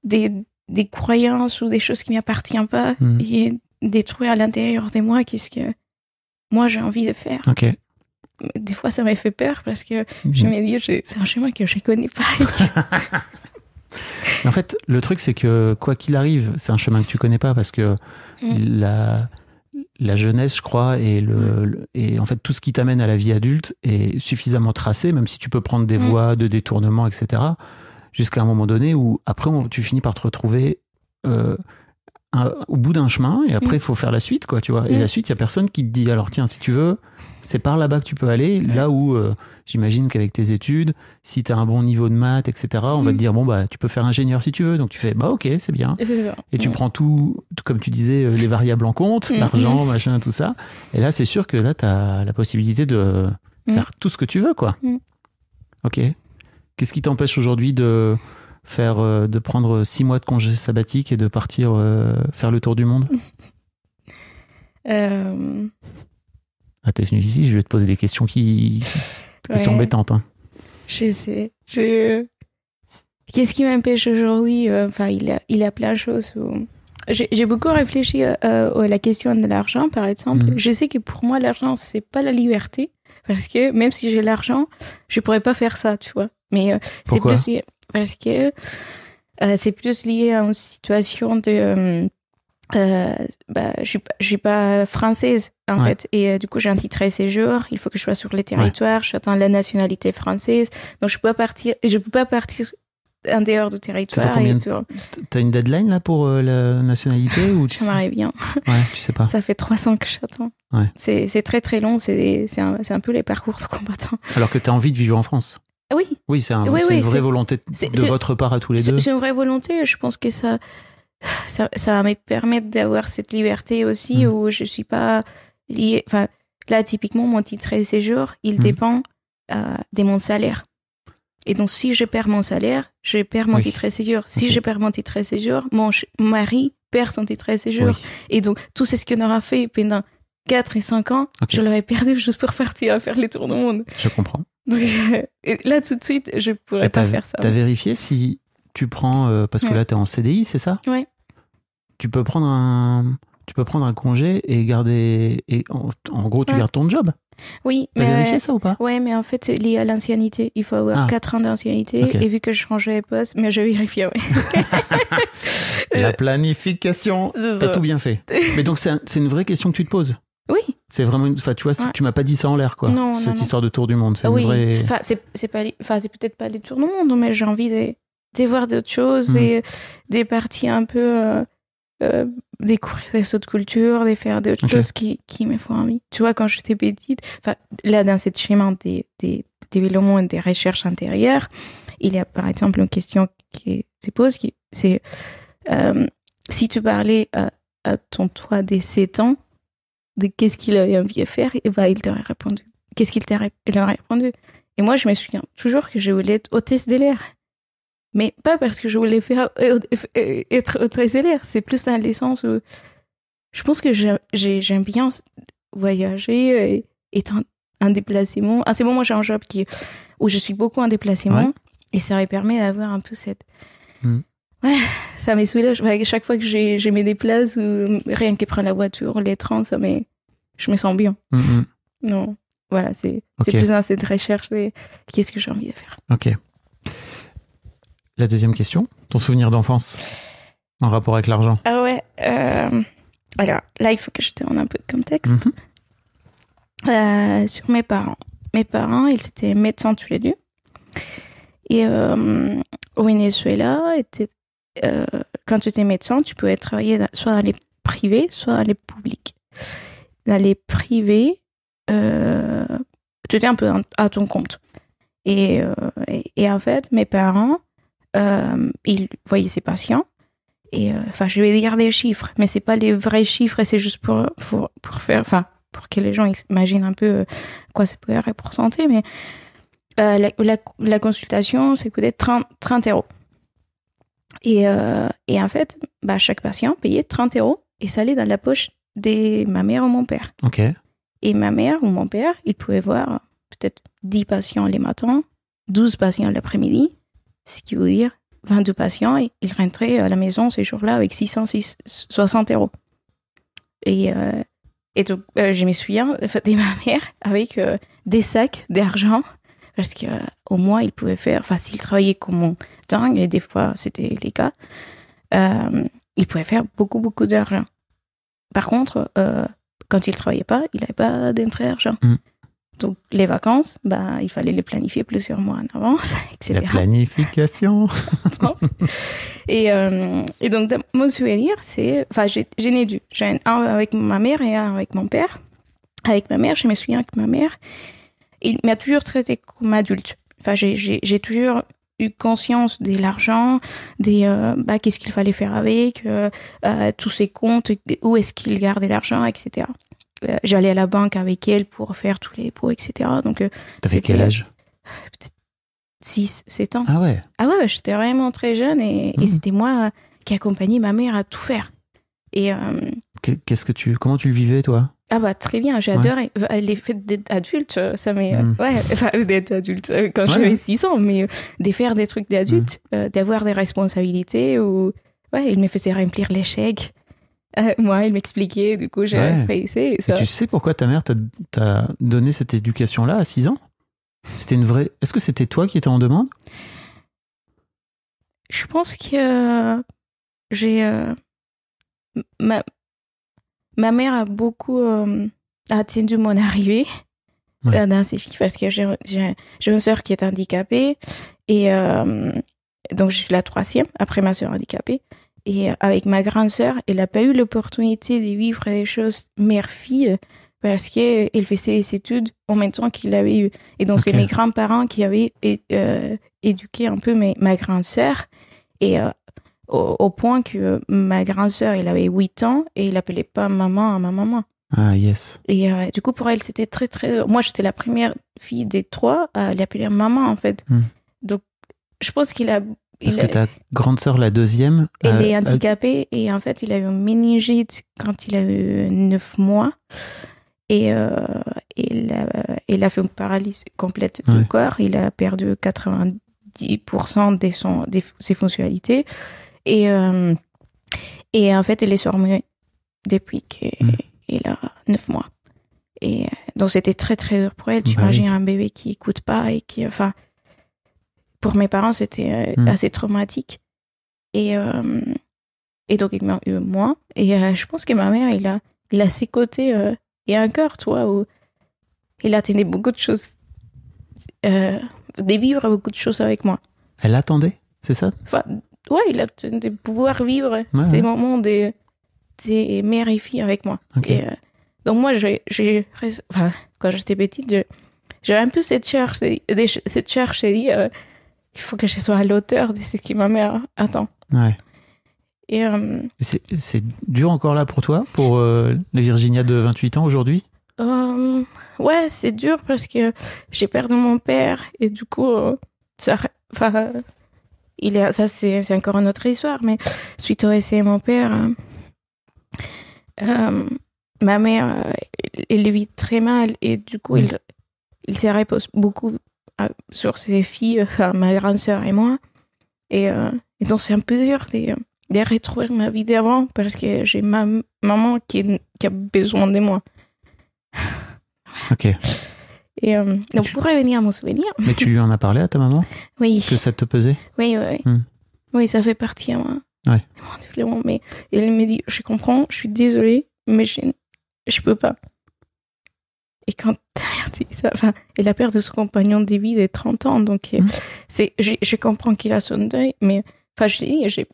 des, des croyances ou des choses qui ne m'appartiennent pas. Hmm. Et détruire à l'intérieur de moi, qu'est-ce que moi j'ai envie de faire. Ok. Des fois, ça m'a fait peur parce que mhm. je me dis, c'est un chemin que je connais pas. en fait, le truc, c'est que quoi qu'il arrive, c'est un chemin que tu connais pas parce que mm. la, la jeunesse, je crois, et, le, et en fait tout ce qui t'amène à la vie adulte est suffisamment tracé, même si tu peux prendre des mm. voies de détournement, etc., jusqu'à un moment donné où après tu finis par te retrouver euh, au bout d'un chemin et après mm. il faut faire la suite quoi tu vois et mm. la suite il y a personne qui te dit alors tiens si tu veux c'est par là-bas que tu peux aller là où euh, j'imagine qu'avec tes études si tu as un bon niveau de maths etc on va mm. te dire bon bah tu peux faire ingénieur si tu veux donc tu fais bah ok c'est bien et, tu prends tout comme tu disais euh, les variables en compte l'argent machin tout ça et là c'est sûr que là tu as la possibilité de faire tout ce que tu veux quoi ok qu'est-ce qui t'empêche aujourd'hui de faire euh, de prendre euh, six mois de congé sabbatique et de partir euh, faire le tour du monde euh... Ah, t'es venu ici, je vais te poser des questions qui, sont embêtantes. Hein. Je sais. Qu'est-ce qui m'empêche aujourd'hui Enfin, il, a, il a plein de choses. Où... J'ai beaucoup réfléchi à, la question de l'argent, par exemple. Mm. Je sais que pour moi, l'argent, c'est pas la liberté. Parce que même si j'ai l'argent, je pourrais pas faire ça, tu vois. Mais c'est plus parce que euh, c'est plus lié à une situation de. Euh, euh, bah, je suis pas, suis pas française en fait et du coup j'ai un titre à séjour il faut que je sois sur le territoire j'attends la nationalité française donc je peux pas partir je peux pas partir en dehors du territoire t'as une deadline là pour la nationalité ou tu bien tu sais pas ça fait trois ans que j'attends c'est très très long c'est un, un, peu les parcours de combattants alors que tu as envie de vivre en France oui. Oui, c'est une vraie volonté de votre part à tous les deux. C'est une vraie volonté. Je pense que ça, ça, va me permettre d'avoir cette liberté aussi mm. où je suis pas liée. Enfin, là, typiquement, mon titre de séjour, il mm. dépend euh, de mon salaire. Et donc, si je perds mon salaire, je perds mon titre de séjour. Si je perds mon titre de séjour, mon mari perd son titre de séjour. Et donc, tout ce qu'on aura fait pendant 4 et 5 ans, je l'aurais perdu juste pour partir à faire les tours du monde. Je comprends. là, tout de suite, je pourrais pas faire ça. T'as vérifié si tu prends, euh, parce que là, tu es en CDI, c'est ça Oui. Tu peux prendre un, tu peux prendre un congé et garder, et en, gros, tu gardes ton job. Oui, as vérifié ça ou pas Oui, mais en fait, c'est lié à l'ancienneté. Il faut avoir 4 ah. ans d'ancienneté. Et vu que je changeais de poste, mais je vérifie ouais. La planification, t'as tout bien fait. Mais donc, c'est une vraie question que tu te poses oui. C'est vraiment une. Enfin, tu vois, tu m'as pas dit ça en l'air, quoi. cette histoire de tour du monde, c'est ah oui. Enfin, c'est pas. Enfin, c'est peut-être pas les tours du monde, mais j'ai envie de, de voir d'autres choses, mm. et des parties un peu euh, euh, découvrir des autres cultures, de faire d'autres choses qui, qui me font envie. Tu vois, quand j'étais petite, là, dans cette schéma des, des développements et des recherches intérieures, il y a par exemple une question qui se pose, qui c'est euh, si tu parlais à, ton toi des 7 ans de qu'est-ce qu'il avait envie de faire, et bah, il t'aurait répondu. Qu'est-ce qu'il t'aurait répondu Et moi, je me souviens toujours que je voulais être hôtesse de Mais pas parce que je voulais faire, euh, euh, euh, être hôtesse de c'est plus dans sens où je pense que j'aime bien voyager et être un déplacement. À ce moment, j'ai un job qui, où je suis beaucoup en déplacement et ça me permet d'avoir un peu cette. Mm. Ouais, ça me soulage. Chaque fois que j'ai mes me ou rien que prendre la voiture, les trains, ça mais je me sens bien. -hmm. Non, voilà, c'est c'est plus dans cette recherche qu'est-ce que j'ai envie de faire. Ok. La deuxième question, ton souvenir d'enfance en rapport avec l'argent. Ah ouais. Euh, alors là, il faut que je te donne un peu de contexte. Mm-hmm. Euh, sur mes parents. Mes parents, ils étaient médecins tous les deux. Et euh, au Venezuela, était, quand tu étais médecin, tu pouvais travailler soit dans les privés, soit dans les publics d'aller priver, euh, tu un peu à ton compte. Euh, et, en fait, mes parents, euh, ils voyaient ces patients. Et euh, enfin, je vais dire des chiffres, mais c'est pas les vrais chiffres, c'est juste pour, pour, pour faire, enfin, pour que les gens imaginent un peu quoi ça peut représenter. Mais la, consultation, c'est coûtait 30, 30 euros. Et, et en fait, bah, chaque patient payait 30 euros et ça allait dans la poche de ma mère ou mon père. Et ma mère ou mon père, ils pouvaient voir peut-être 10 patients les matins, 12 patients l'après-midi, ce qui veut dire 22 patients. Et ils rentraient à la maison ces jours-là avec 660 euros. Et, euh, et donc, euh, je me souviens de ma mère avec euh, des sacs d'argent parce que au moins il pouvait faire, enfin s'il travaillait comme mon dingue, et des fois c'était les cas, il pouvait faire beaucoup beaucoup d'argent. Par contre, euh, quand il travaillait pas, il n'avait pas d'entrée d'argent. Mm. Donc, les vacances, bah, il fallait les planifier plusieurs mois en avance, etc. La planification. et, euh, et, donc, mon souvenir, c'est. Enfin, j'ai né du, J'ai un, avec ma mère et un avec mon père. Avec ma mère, je me souviens que ma mère, il m'a toujours traité comme adulte. Enfin, j'ai toujours eu conscience de l'argent, des euh, bah, qu'est-ce qu'il fallait faire avec, euh, euh, tous ses comptes, où est-ce qu'il gardait l'argent, etc. J'allais à la banque avec elle pour faire tous les pots, etc. Donc, t'avais quel âge Peut-être 6, 7 ans. Ah ouais Ah ouais, j'étais vraiment très jeune et, et mhm. c'était moi qui accompagnais ma mère à tout faire. Et qu'est-ce que tu, comment tu le vivais toi ah bah très bien, j'adore ouais. adoré. Euh, les fêtes euh, ça m'est... Mm. Euh, ouais, d'être adulte quand j'avais 6 ans, mais de faire des trucs d'adulte, mm. d'avoir des responsabilités ou... Ouais, il me faisait remplir l'échec. moi, il m'expliquait, du coup, j'ai ouais. ça. tu sais pourquoi ta mère t'a donné cette éducation-là à 6 ans C'était une vraie... Est-ce que c'était toi qui étais en demande Je pense que j'ai... Ma... Ma mère a beaucoup euh, attendu mon arrivée euh, dans ces filles parce que j'ai, une sœur qui est handicapée et euh, donc je suis la troisième après ma sœur handicapée. Et avec ma grande sœur, elle n'a pas eu l'opportunité de vivre des choses mère-fille parce qu'elle faisait ses études en même temps qu'il avait eu. Et donc, c'est mes grands-parents qui avaient éduqué un peu ma grande sœur. Et au, point que ma grande sœur, il avait 8 ans et il appelait pas maman à ma maman. Ah, yes. Et euh, du coup, pour elle, c'était très, très. Moi, j'étais la première fille des trois à l'appeler maman, en fait. Hmm. Donc, je pense qu'il a. Parce que ta grande sœur, la deuxième. Elle euh, est handicapée et en fait, il a eu une méningite quand il a eu 9 mois. Et euh, il, a, fait une paralysie complète du corps. Il a perdu 90% de, son, de ses fonctionnalités. Et, euh, et en fait, elle est sortie depuis qu'elle mm. a 9 mois. Et euh, donc, c'était très, très dur pour elle. Bah tu imagines un bébé qui écoute pas et qui, enfin, pour mes parents, c'était euh, mm. assez traumatique. Et, et donc, il m'a eu moi. Et je pense que ma mère, il a, ses côtés et un cœur, toi, où il attendait beaucoup de choses, de vivre beaucoup de choses avec moi. Elle attendait, c'est ça ouais, il a de pouvoir vivre ces moments des mères mère et filles avec moi. Euh, donc moi, j'ai, quand j'étais petite, j'avais un peu cette cherche cette j'ai dit, euh, il faut que je sois à l'auteur de ce que ma mère attend. Et, euh, c'est, dur encore là pour toi, pour la Virginia de 28 ans aujourd'hui Ouais, c'est dur parce que j'ai perdu mon père et du coup, ça, il a ça c'est encore une autre histoire, mais suite au essai, mon père, hein, euh, ma mère, elle euh, vit très mal et du coup, il, il se repose beaucoup euh, sur ses filles, ma grande sœur et moi. Et, donc, c'est un peu dur de, de, retrouver ma vie d'avant parce que j'ai ma maman qui, qui a besoin de moi. Ok. Euh, donc, pour revenir à mon souvenir. Mais tu lui en as parlé à ta maman Oui. Que ça te pesait Oui, oui, oui. Hmm. Oui, ça fait partie à moi. Oui. mais elle me dit Je comprends, je suis désolée, mais je, je peux pas. Et quand dit ça, enfin, et la perte de son compagnon de vie de 30 ans, donc euh, hmm. c'est, je, comprends qu'il a son deuil, mais enfin, je j'ai,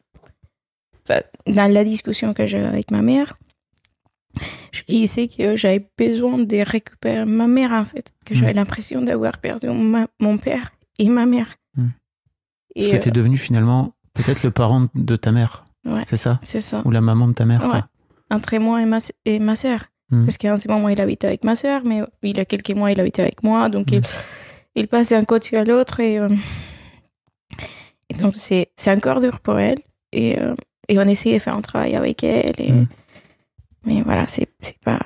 dans la discussion que j'ai avec ma mère, il sait que j'avais besoin de récupérer ma mère, en fait, que j'avais mm. l'impression d'avoir perdu mon père et ma mère. Mm. Parce et que tu es euh, devenu finalement peut-être le parent de ta mère. Ouais, c'est ça C'est ça. Ou la maman de ta mère. Ouais. Entre moi et ma, et ma soeur. Mm. Parce qu'à un moment, il habitait avec ma soeur, mais il y a quelques mois, il habitait avec moi. Donc, il, il passe d'un côté à l'autre. Et, euh, donc, c'est encore dur pour elle. Et, euh, et on essayait de faire un travail avec elle. Et mais voilà, c'est pas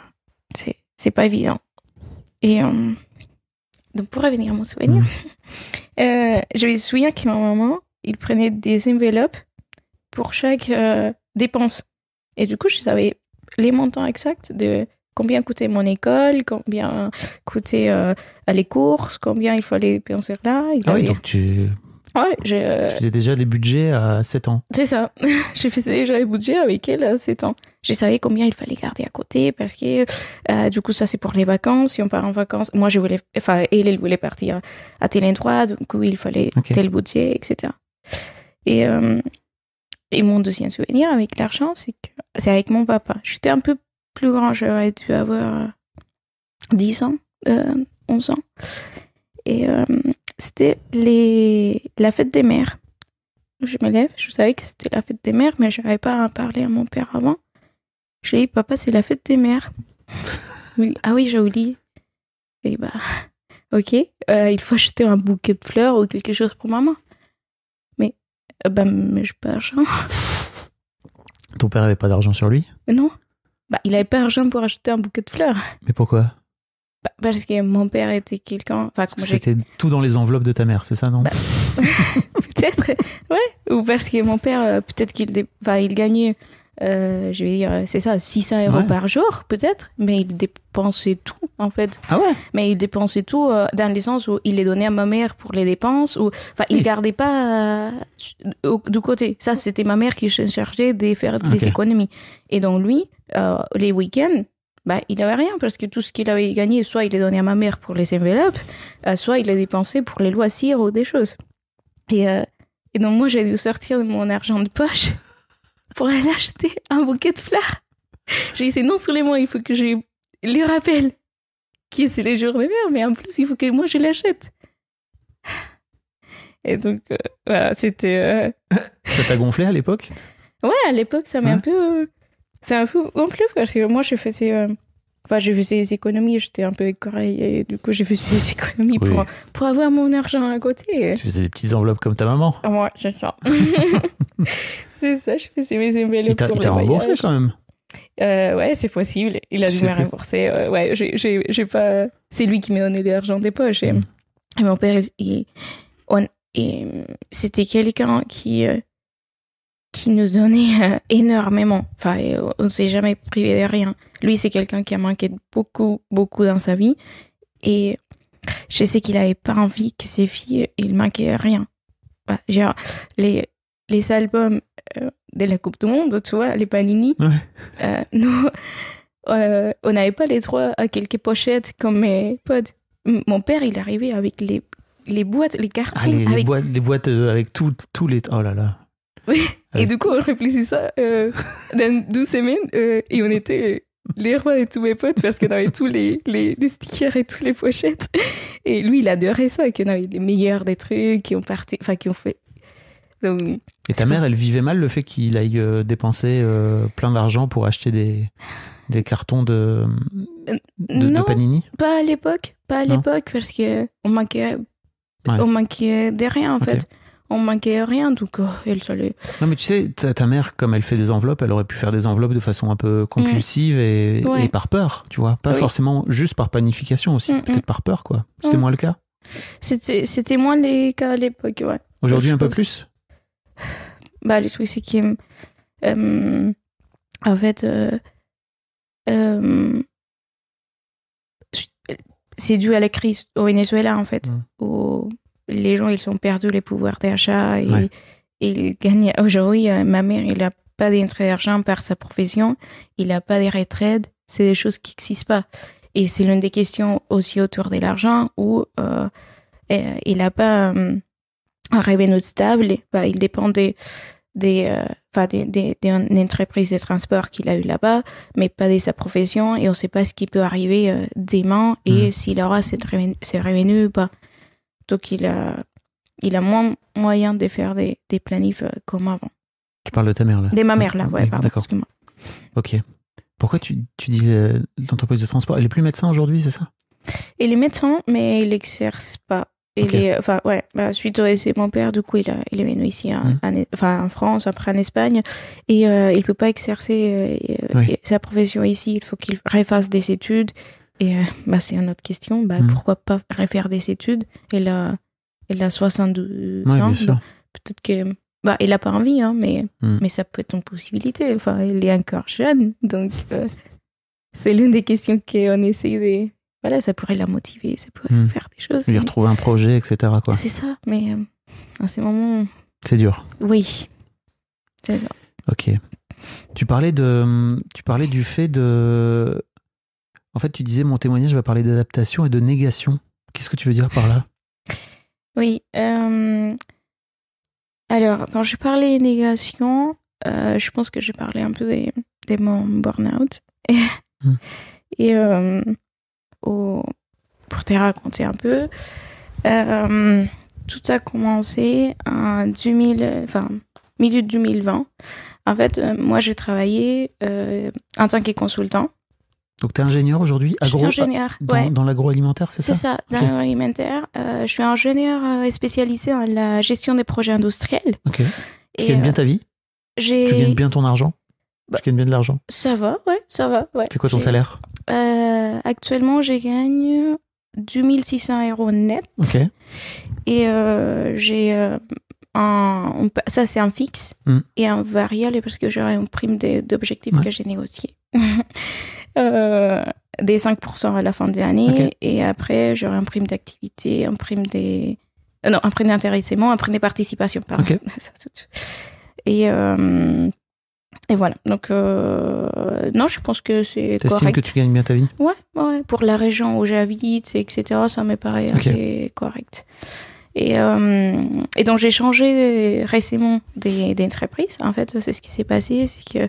c'est pas évident. Et euh, donc pour revenir à mon souvenir, mm. euh, je me souviens que ma maman, il prenait des enveloppes pour chaque euh, dépense. Et du coup, je savais les montants exacts de combien coûtait mon école, combien coûtait aller les courses, combien il fallait dépenser là. ah oui, donc tu ah ouais, j'ai. Euh, faisais déjà des budgets à 7 ans. C'est ça. j'ai fait déjà des budgets avec elle à 7 ans. Je savais combien il fallait garder à côté parce que, euh, du coup, ça c'est pour les vacances. Si on part en vacances, moi je voulais, enfin, elle, voulait partir à tel endroit, du coup, il fallait tel budget, etc. Et, euh, et mon deuxième souvenir avec l'argent, c'est que c'est avec mon papa. J'étais un peu plus grand, j'aurais dû avoir 10 ans, 11 ans. Et c'était les... la fête des mères. Je me lève, je savais que c'était la fête des mères, mais je n'avais pas à parler à mon père avant. J'ai lui dit, papa, c'est la fête des mères. ah oui, j'ai oublié. Et eh bah, ok, euh, il faut acheter un bouquet de fleurs ou quelque chose pour maman. Mais, euh, bah, mais je pas d'argent. Ton père avait pas d'argent sur lui Non. Bah, il avait pas d'argent pour acheter un bouquet de fleurs. Mais pourquoi bah, bah, parce que mon père était quelqu'un. Enfin, C'était tout dans les enveloppes de ta mère, c'est ça, non bah, Peut-être, ouais. Ou parce que mon père, euh, peut-être qu'il il gagnait, euh, je vais dire, euh, c'est ça, 600 euros par jour, peut-être, mais il dépensait tout, en fait. Ah ouais Mais il dépensait tout dans le sens où il les donnait à ma mère pour les dépenses, ou enfin, il ne gardait pas du côté. Ça, c'était ma mère qui se chargeait de faire des économies. Et donc, lui, les week-ends, bah, il n'avait rien parce que tout ce qu'il avait gagné, soit il l'a donné à ma mère pour les enveloppes, euh, soit il l'a dépensé pour les loisirs ou des choses. Euh, et, donc moi, j'ai dû sortir de mon argent de poche pour aller acheter un bouquet de fleurs. J'ai dit, non seulement il faut que je les rappelle qui c'est les jours de mer, mais en plus, il faut que moi, je l'achète. Et donc, euh, voilà, c'était... Ça t'a gonflé à l'époque Ouais, à l'époque, ça m'a un peu c'est un peu plus parce que moi, je faisais. Euh, enfin, je faisais des économies, j'étais un peu écoreille et du coup, j'ai fait des économies pour, pour avoir mon argent à côté. Tu faisais des petites enveloppes comme ta maman ah, Moi, c'est ça. c'est ça, je faisais mes enveloppes. Il t'a remboursé quand même euh, Ouais, c'est possible. Il a dû me rembourser. Euh, ouais, j'ai pas. C'est lui qui m'a donné l'argent des poches. Et, mm. mon père, il, c'était quelqu'un qui. Euh, qui nous donnait euh, énormément. Enfin, on ne s'est jamais privé de rien. Lui, c'est quelqu'un qui a manqué beaucoup, beaucoup dans sa vie. Et je sais qu'il n'avait pas envie que ses filles, il manquait rien. genre, les, les albums euh, de la Coupe du Monde, tu vois, les Panini, euh, nous, on n'avait pas les trois à quelques pochettes comme mes potes. mon père, il arrivait avec les, les boîtes, les cartons. Ah, avec... les, boîtes, les boîtes avec tous les... Oh là là et du coup, on réfléchit ça euh, dans 12 semaines euh, et on était les rois de tous mes potes parce qu'on avait tous les, les, stickers et toutes les pochettes. Et lui, il adorait ça, qu'on avait les meilleurs des trucs qui ont parti, enfin, qui ont fait. Donc, et ta mère, elle vivait mal le fait qu'il aille euh, dépenser euh, plein d'argent pour acheter des, des cartons de, de, non, panini Pas à l'époque, pas à l'époque parce qu'on manquait, on manquait de rien en fait on manquait rien, donc elle savait. Non, mais tu sais, ta, mère, comme elle fait des enveloppes, elle aurait pu faire des enveloppes de façon un peu compulsive et, par peur, tu vois. Pas ah forcément juste par panification aussi, peut-être par peur, quoi. C'était mm. moins le cas. C'était moins les cas à l'époque, ouais. Aujourd'hui, un peu plus Bah, les truc, c'est qui. Euh, en fait, euh, euh, c'est dû à la crise au Venezuela, en fait. Mm les gens, ils ont perdu les pouvoirs d'achat et, ils gagnent. Aujourd'hui, euh, ma mère, il n'a pas d'entrée d'argent par sa profession, il n'a pas de retraite, c'est des choses qui n'existent pas. Et c'est l'une des questions aussi autour de l'argent où euh, eh, il n'a pas euh, un revenu stable, bah, il dépend des des, euh, des, entreprises de transport qu'il a eu là-bas, mais pas de sa profession, et on ne sait pas ce qui peut arriver demain et mm. s'il aura ses revenus ou pas. Donc il a, il a moins moyen de faire des, des planifs euh, comme avant. Tu parles de ta mère là De ma mère là, ouais, pardon. D'accord. Ok. Pourquoi tu, tu dis euh, l'entreprise de transport Elle n'est plus médecin aujourd'hui, c'est ça Il est médecin, mais il n'exerce pas. Il enfin, ouais, suite au décès mon père, du coup, il, il est venu ici, mmh. en, enfin, en France, après en Espagne, et euh, il ne peut pas exercer sa profession ici. Il faut qu'il refasse des études et euh, bah, c'est une autre question. Bah, mhm. Pourquoi pas refaire des études Elle a, elle a 72 ans. Peut-être que. Bah, elle n'a pas envie, hein, mais, mhm. mais ça peut être une possibilité. Enfin, elle est encore jeune. Donc, euh, c'est l'une des questions qu'on essaie de. Voilà, ça pourrait la motiver, ça pourrait mhm. faire des choses. Lui retrouver un projet, etc. C'est ça, mais à euh, ces moments. C'est dur. Oui. C'est dur. Ok. Tu parlais, de, tu parlais du fait de en fait, tu disais mon témoignage va parler d'adaptation et de négation. Qu'est-ce que tu veux dire par là Oui. Euh, alors, quand je parlais négation, euh, je pense que j'ai parlé un peu des, des mon burn-out. Hmm. Et, euh, pour te raconter un peu, tout a commencé en 2000, enfin, milieu 2020. En fait, moi, j'ai travaillé en tant que consultant donc, tu es ingénieur aujourd'hui agro... ingénieur. Ah, dans, l'agroalimentaire, c'est ça C'est ça, dans l'agroalimentaire. Euh, je suis ingénieur euh, spécialisé dans la gestion des projets industriels. Ok. Et tu gagnes bien euh, ta vie Tu gagnes bien ton argent bah, Tu gagnes bien de l'argent Ça va, ouais, ça va. Ouais. C'est quoi ton salaire Actuellement, je gagne 2600 euros net. Ok. Et j'ai. Un, ça c'est un fixe hmm. et un variable parce que j'aurai une prime d'objectifs que j'ai négocié. Euh, des 5% à la fin de l'année. Et après, j'aurai un prime d'activité, un prime des. Euh, non, un prime d'intéressement, un prime des participations, pardon. et, euh, et voilà. Donc, non, je pense que c'est. estimes que tu gagnes bien ta vie Ouais, ouais. Pour la région où j'habite, etc., ça me paraît C'est assez correct. Et, et, donc j'ai changé récemment d'entreprise. En fait, c'est ce qui s'est passé, c'est que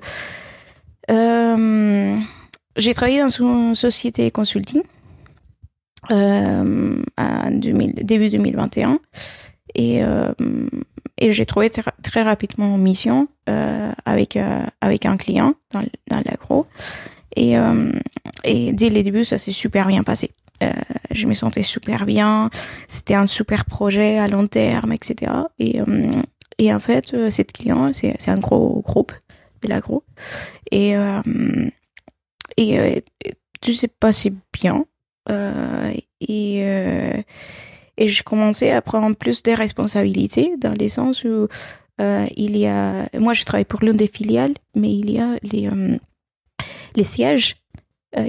euh, j'ai travaillé dans une société consulting 2000, euh, début 2021 et, euh, et j'ai trouvé très rapidement une mission euh, avec, avec un client dans, l'agro. Et, dès les débuts, ça s'est super bien passé. je me sentais super bien, c'était un super projet à long terme, etc. Et, et en fait, cette client, c'est un gros groupe de l'agro. Et, et, euh, tout s'est passé bien. Euh, et, euh, et je commençais à prendre plus de responsabilités dans le sens où il y a. Moi, je travaille pour l'une des filiales, mais il y a les, les sièges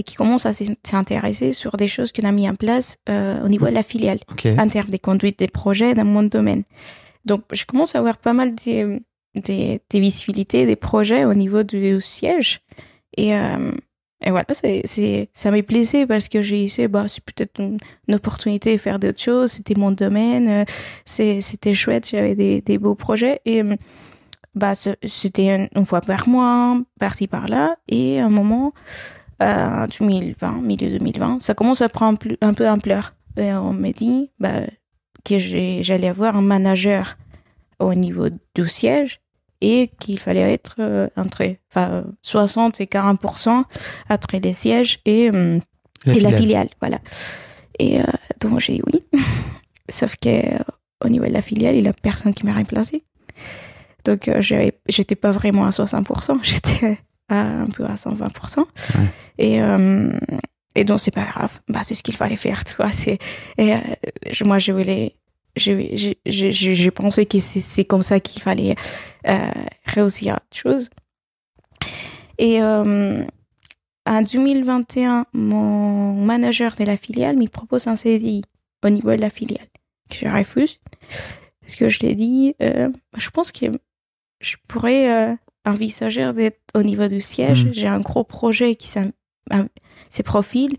qui commencent à s'intéresser sur des choses qu'on a mis en place au niveau de la filiale, en termes des conduites des projets dans mon domaine. Donc, je commence à avoir pas mal de, de visibilité des projets au niveau du siège. Et et voilà, c'est, c'est, ça m'est plaisé parce que j'ai essayé, bah, c'est peut-être une, opportunité de faire d'autres choses. C'était mon domaine. Euh, c'est, c'était chouette. J'avais des, des beaux projets. Et, hum, bah, c'était une, fois par mois, parti par-là. Et à un moment, euh, 2020, milieu 2020, ça commence à prendre un peu d'ampleur. Et on m'a dit, bah, que j'allais avoir un manager au niveau du siège et qu'il fallait être entre euh, enfin, 60 et 40 entre les sièges et, euh, la, et filiale. la, filiale. Voilà. Et euh, donc j'ai oui. Sauf que au niveau de la filiale, il n'y a personne qui m'a remplacé. Donc j'étais pas vraiment à 60 j'étais un peu à 120 Et. et donc c'est pas grave, bah, c'est ce qu'il fallait faire, tu vois. Et, moi je voulais j'ai j'ai pensé que c'est comme ça qu'il fallait euh, réussir autre chose. Et euh, en 2021, mon manager de la filiale me propose un CDI au niveau de la filiale, que je refuse. Parce que je l'ai dit, euh, je pense que je pourrais euh, envisager d'être au niveau du siège. Mm. J'ai un gros projet qui s'est profile.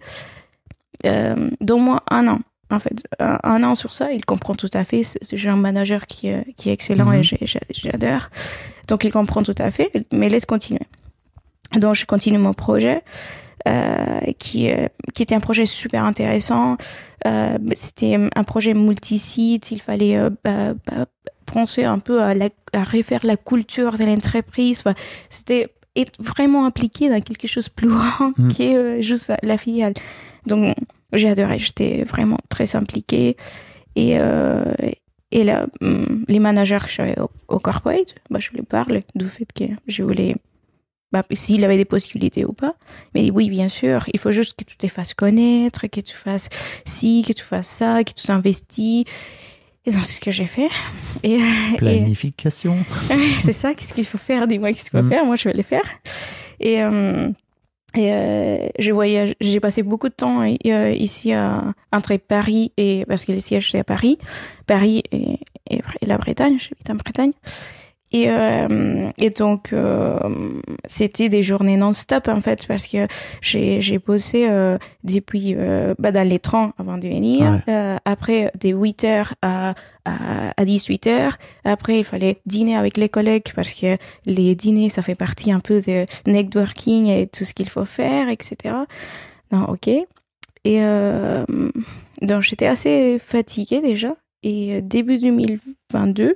dans moins un an en fait, un, an sur ça, il comprend tout à fait. J'ai un manager qui, euh, est excellent et mhm. j'adore. Donc, il comprend tout à fait, mais laisse continuer. Donc, je continue mon projet. Euh, qui euh, qui était un projet super intéressant. Bah, c'était un projet multisite. Il fallait bah, bah, penser un peu à, refaire la culture de l'entreprise. c'était être vraiment impliqué dans quelque chose de plus grand mhm. que qui est juste la filiale. Donc j'ai adoré, j'étais vraiment très impliquée. Et, euh, et là, mm, les managers que au, au, corporate, bah, je lui parle du fait que je voulais, bah, s'il avait des possibilités ou pas. Mais oui, bien sûr, il faut juste que tu te fasses connaître, que tu fasses ci, que tu fasses ça, que tu t'investis. Et donc, c'est ce que j'ai fait. Et, Planification. c'est ça, qu'est-ce qu'il faut faire Dis-moi qu'est-ce qu'il faut mm. faire, moi je vais le faire. Et, euh, et euh, je voyage, j'ai passé beaucoup de temps euh, ici à entre Paris et parce que le siège c'est à Paris, Paris et, et, et la Bretagne. J'habite en Bretagne. Et, euh, et donc, euh, c'était des journées non-stop, en fait, parce que j'ai bossé euh, depuis bah, dans les trains avant de venir. après, des 8 heures à, à, 18 heures. Après, il fallait dîner avec les collègues, parce que les dîners, ça fait partie un peu de networking et tout ce qu'il faut faire, etc. Non, ok. Et donc, j'étais assez fatiguée déjà. Et début 2022,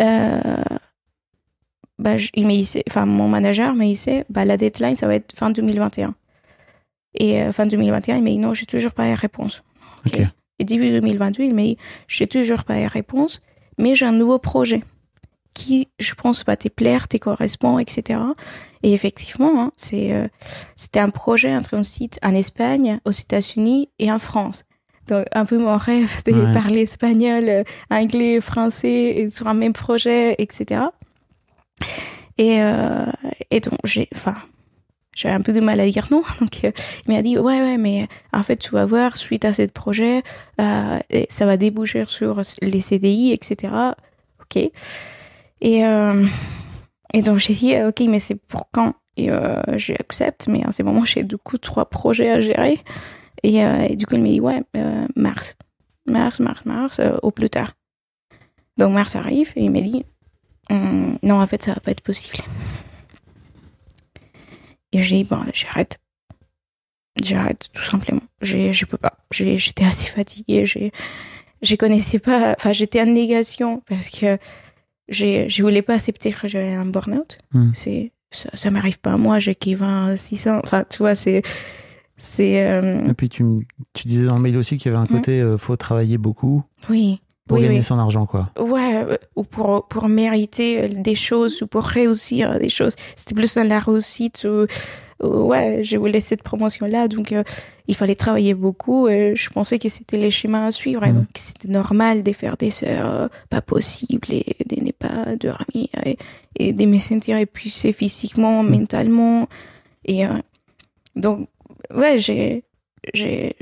euh, bah, enfin, mon manager me dit, bah, la deadline, ça va être fin 2021. Et euh, fin 2021, il me dit, non, j'ai toujours pas la réponse. Et début 2022, il me dit, j'ai toujours pas la réponse, mais j'ai un nouveau projet qui, je pense, va te plaire, te correspond, etc. Et effectivement, hein, c'est, euh, c'était un projet entre un site en Espagne, aux États-Unis et en France un peu mon rêve de parler espagnol, euh, anglais, français et sur un même projet, etc. Et, euh, et donc, j'ai, enfin, j'avais un peu de mal à dire non. Donc, euh, il m'a dit, ouais, ouais, mais en fait, tu vas voir, suite à ce projet, ça va déboucher sur les CDI, etc. OK. Et, et donc, j'ai dit, OK, mais c'est pour quand Et j'accepte, mais en ce moment, j'ai du coup trois projets à gérer. Euh, et, du coup, il me dit, ouais, euh, mars. Mars, mars, mars, euh, au plus tard. Donc mars arrive et il me dit, non, en fait, ça va pas être possible. Et j'ai dit, bon, j'arrête. J'arrête, tout simplement. Je peux pas. J'étais assez fatiguée. J'ai j'ai connaissais pas, enfin, j'étais en négation parce que je voulais pas accepter que j'avais un burn-out. Hmm. C'est, ça, ça m'arrive pas à moi, j'ai qui 26 ans. Enfin, tu vois, c'est, c'est. Euh, et puis tu, tu, disais dans le mail aussi qu'il y avait un hmm? côté il euh, faut travailler beaucoup. Oui. Pour gagner son argent, quoi. Ouais, euh, ou pour, pour mériter des choses, ou pour réussir des choses. C'était plus dans la réussite. Ou ouais, je voulais cette promotion-là, donc il fallait travailler beaucoup. je pensais que c'était les chemins à suivre, hmm. c'était normal de faire des heures pas possibles et de ne pas dormir et, et de me sentir épuisé physiquement, hmm. mentalement. Et donc ouais, j'ai, j'ai,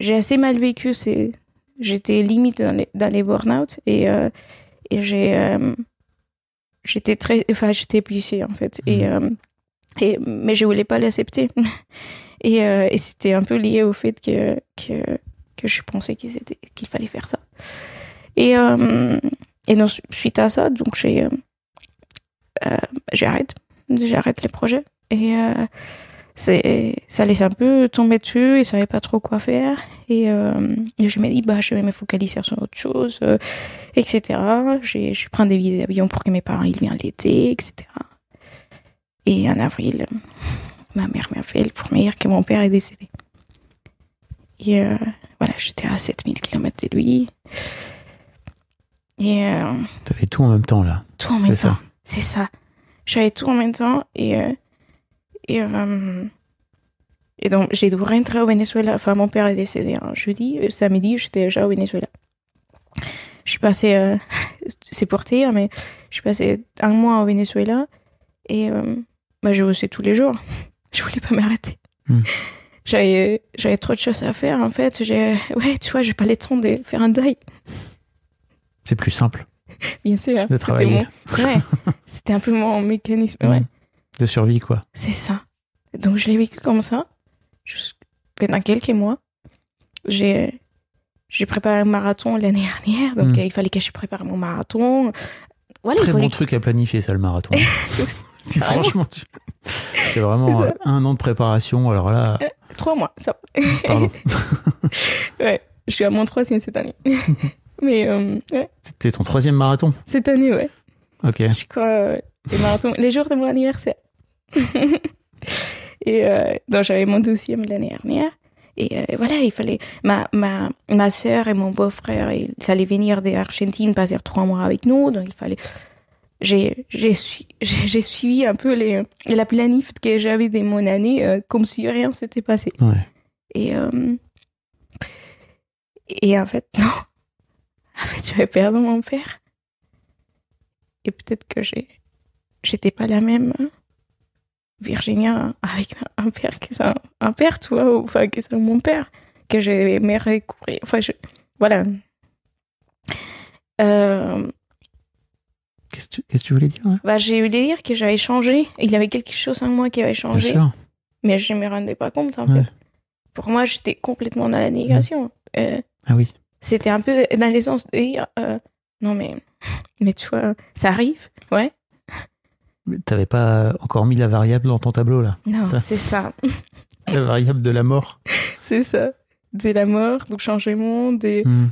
j'ai assez mal vécu. C'est, j'étais limite dans les, dans les burn-out et, euh, et j'ai, euh, j'étais très, enfin, j'étais épuisée en fait. Et, mhm. euh, et, mais je voulais pas l'accepter. et, et c'était un peu lié au fait que, que, que je pensais qu'il, qu'il fallait faire ça. Et, et donc, suite à ça, donc j'ai, j'arrête, j'arrête les projets. Et, c'est ça laisse un peu tomber dessus ils savaient pas trop quoi faire euh, et, je me dis bah je vais me focaliser sur autre chose euh, etc j'ai je prends des billets d'avion pour que mes parents ils viennent l'été etc et en avril ma mère m'a pour me dire que mon père est décédé et euh, voilà j'étais à 7000 km de lui et t'avais tout en même temps là tout en même temps c'est ça j'avais tout en même temps et et, euh, et donc, j'ai dû rentrer au Venezuela. Enfin, mon père est décédé un jeudi. Euh, samedi, j'étais déjà au Venezuela. Je suis passée, euh, c'est pour hein, mais je suis passée un mois au Venezuela et je bah, je tous les jours. je voulais pas m'arrêter. Hmm. J'avais, j'avais trop de choses à faire en fait. J'ai, ouais, tu vois, j'ai pas les temps de faire un deuil. C'est plus simple. Bien sûr. De travailler. Ouais, c'était un peu mon mécanisme. ouais. Hmm de survie, quoi. C'est ça. Donc je l'ai vécu comme ça, pendant quelques mois. J'ai j'ai préparé un marathon l'année dernière, donc hmm. euh, il fallait que je prépare mon marathon. Voilà, Très bon truc à planifier, ça, le marathon. si franchement, c'est vraiment un an de préparation. Alors là, euh, trois mois, ça. Pardon. ouais, je suis à mon troisième cette année. Mais euh, c'était ton troisième marathon. Cette année, ouais. Ok. Je crois les les jours de mon anniversaire. et euh, donc j'avais mon douzième l'année dernière. Et euh, voilà, il fallait. Ma, ma, ma soeur et mon beau-frère, ils allaient venir d'Argentine passer trois mois avec nous, donc il fallait. J'ai suivi un peu les, la planif que j'avais de mon année, euh, comme si rien s'était passé. Ouais. Et, et en fait, non. En fait, je vais perdre mon père. Et peut-être que j'ai j'étais pas la même Virginia avec un père qui est un, père, toi ou, enfin, qui est mon père, que j'ai aimé recourir. Enfin, je, voilà. Euh, qu'est-ce que tu, tu voulais dire bah, J'ai voulu dire que j'avais changé. Il y avait quelque chose en moi qui avait changé. Mais je ne me rendais pas compte, en fait. Pour moi, j'étais complètement dans la négation. Euh, ah oui. C'était un peu dans l'essence de dire euh, non, mais, mais tu vois, ça arrive, ouais. T'avais pas encore mis la variable dans ton tableau, là Non, c'est ça. la variable de la mort. C'est ça. C'est la mort, donc changement, des... Hmm.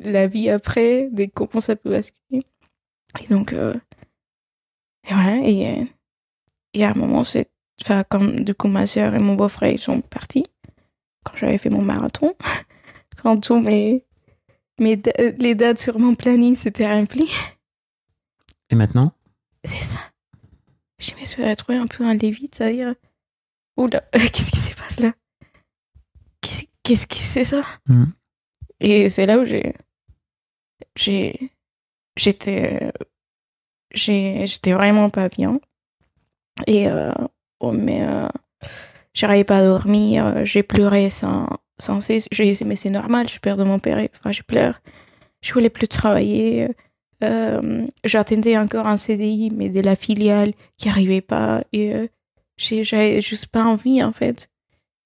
la vie après, des comment ça peut basculer. Et donc, euh, et voilà. Et, et, à un moment, c'est. Enfin, quand du coup, ma soeur et mon beau-frère, ils sont partis, quand j'avais fait mon marathon, quand tout, mes, mes les dates sur mon planning s'étaient remplies. Et maintenant C'est ça. J'ai me un peu un lévite, c'est-à-dire, oula, qu'est-ce qui se passe là Qu'est-ce que c'est ça hmm. Et c'est là où j'ai, j'ai, j'étais, euh, j'étais vraiment pas bien. Et euh, oh, mais euh, j'arrivais pas à dormir, j'ai pleuré sans, sans cesse. mais c'est normal, je perds de mon père, enfin je pleure. Je voulais plus travailler, euh, j'attendais encore un CDI, mais de la filiale qui n'arrivait pas. Et euh, j'avais juste pas envie, en fait.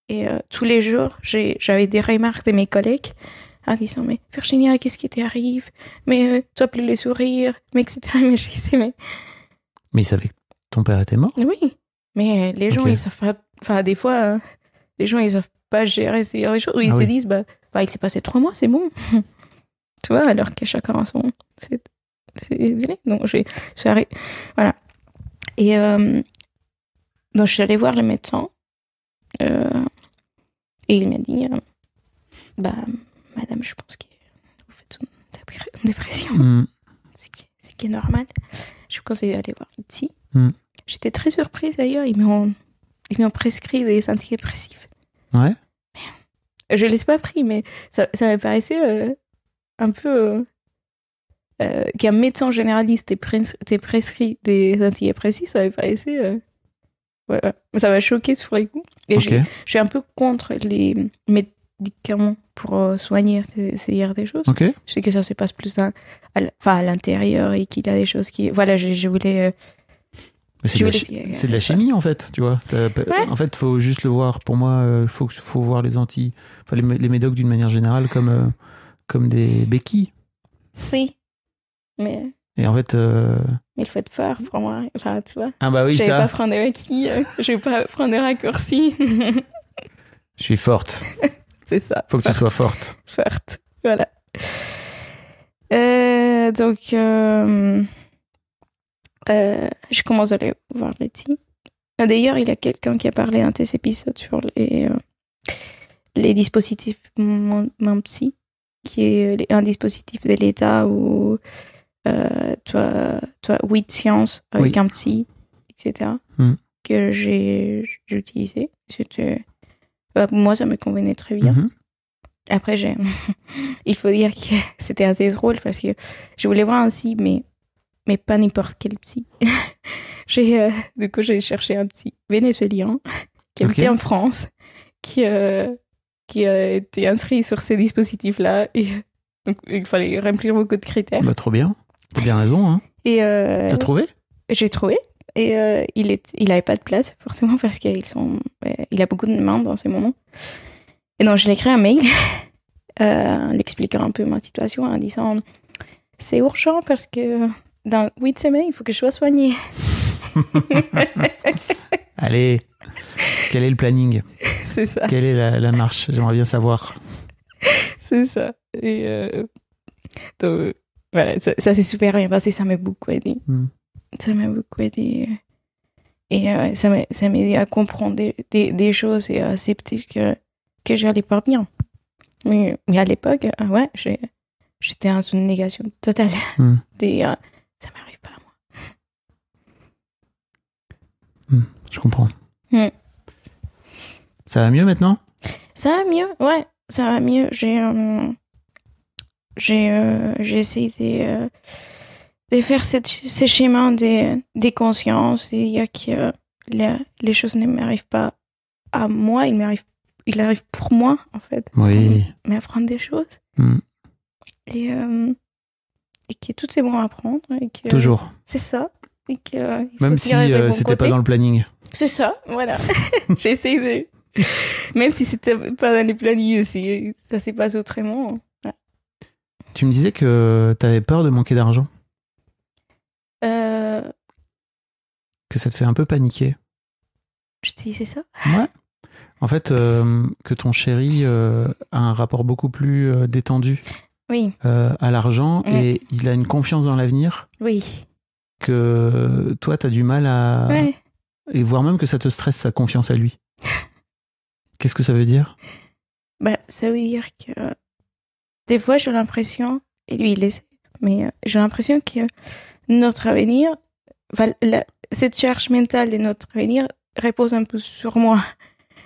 Et euh, tous les jours, j'avais des remarques de mes collègues en disant Mais Virginia, qu'est-ce qui t'arrive Mais toi, plus les sourires, mais etc. Mais je disais Mais. Mais ils savaient que ton père était mort Oui. Mais les gens, ils savent pas. Enfin, des fois, hein, les gens, ils savent pas gérer ces choses. ils ah se disent bah, bah, il s'est passé trois mois, c'est bon. tu vois, alors que chacun a son. Donc j'ai Voilà. Et euh, donc je suis allée voir le médecin. Euh, et il m'a dit euh, Bah, madame, je pense que vous faites une dépression. Ce, qui, est normal. Je vous conseille d'aller voir ici. Mm. J'étais très surprise d'ailleurs. Ils m'ont prescrit des antidépressifs. Ouais. Je ne les ai pas pris, mais ça, ça me paraissait un peu euh, qu'un médecin généraliste t'ait, prescrit des antidépressifs, ça me pas euh, Ouais, Ça m'a choqué sur les coups. Et je suis un peu contre les médicaments pour euh, soigner, c'est des choses. Je sais que ça se passe plus à, à l'intérieur et qu'il y a des choses qui. Voilà, je, voulais. C'est de, la, chimie en fait, tu vois. En fait, faut juste le voir. Pour moi, il faut, faut voir les anti, enfin, les, médocs d'une manière générale comme, comme des béquilles. Oui, mais. Et en fait. Euh, il faut être fort pour moi. Enfin, tu vois. Ah, bah je vais pas prendre des euh, je vais pas prendre des raccourcis. je suis forte. C'est ça. Faut que tu sois forte. Forte, voilà. Euh, donc, je commence à aller voir Letty. Ah, d'ailleurs, il y a quelqu'un qui a parlé d'un test épisodes sur les, les dispositifs MAMPSI, qui est un dispositif de l'État où euh, toi, toi, oui, avec un petit, etc. Mm. que j'ai utilisé. Bah, moi, ça me convenait très bien. Mm-hmm. Après, j'ai... il faut dire que c'était assez drôle parce que je voulais voir un psy, mais, mais pas n'importe quel psy. j'ai, euh, du coup, j'ai cherché un psy vénézuélien qui okay. en France, qui, euh, qui a été inscrit sur ces dispositifs-là. il fallait remplir beaucoup de critères. Bah, trop bien. T'as bien raison. Hein. Et euh, T'as trouvé J'ai trouvé. Et euh, il n'avait il pas de place, forcément, parce qu'il sont... Euh, il a beaucoup de demandes dans ces moments. Et donc, je lui ai écrit un mail en euh, lui expliquant un peu ma situation, en disant C'est urgent parce que dans 8 semaines, il faut que je sois soignée. Allez, quel est le planning C'est ça. Quelle est la, marche J'aimerais bien savoir. C'est ça. Et voilà, ça, c'est s'est super bien passé, ça m'a beaucoup aidé. Hmm. Ça m'a beaucoup aidé. Euh, et euh, ça m'a aidé à comprendre des, des, choses et à accepter que, que j'allais pas bien. Mais, à l'époque, euh, ouais ouais, j'étais dans une négation totale. Hmm. ça m'arrive pas à moi. Hmm, je comprends. Ça va mieux maintenant Ça va mieux, ouais, ça va mieux. J'ai. un j'ai euh, j'ai essayé de, euh, faire cette, ce chemin des de consciences et il y a que euh, les, choses ne m'arrivent pas à moi, il m'arrive il arrive pour moi en fait. Oui. apprendre des choses. Hmm. Et, et que tout est bon à apprendre. Et Toujours. C'est ça. Et Même si c'était pas dans le planning. C'est ça, voilà. J'ai essayé Même si c'était pas dans les plannings ça s'est passé autrement. Tu me disais que tu avais peur de manquer d'argent. Euh... Que ça te fait un peu paniquer. Je t'ai dit, c'est ça Ouais. En fait, euh, que ton chéri euh, a un rapport beaucoup plus euh, détendu oui. à l'argent et il a une confiance dans l'avenir. Oui. Que toi, tu as du mal à. Ouais. Et voire même que ça te stresse sa confiance à lui. Qu'est-ce que ça veut dire Bah, ça veut dire que des fois, j'ai l'impression, et lui, il est. mais euh, j'ai l'impression que notre avenir, cette charge mentale de notre avenir repose un peu sur moi.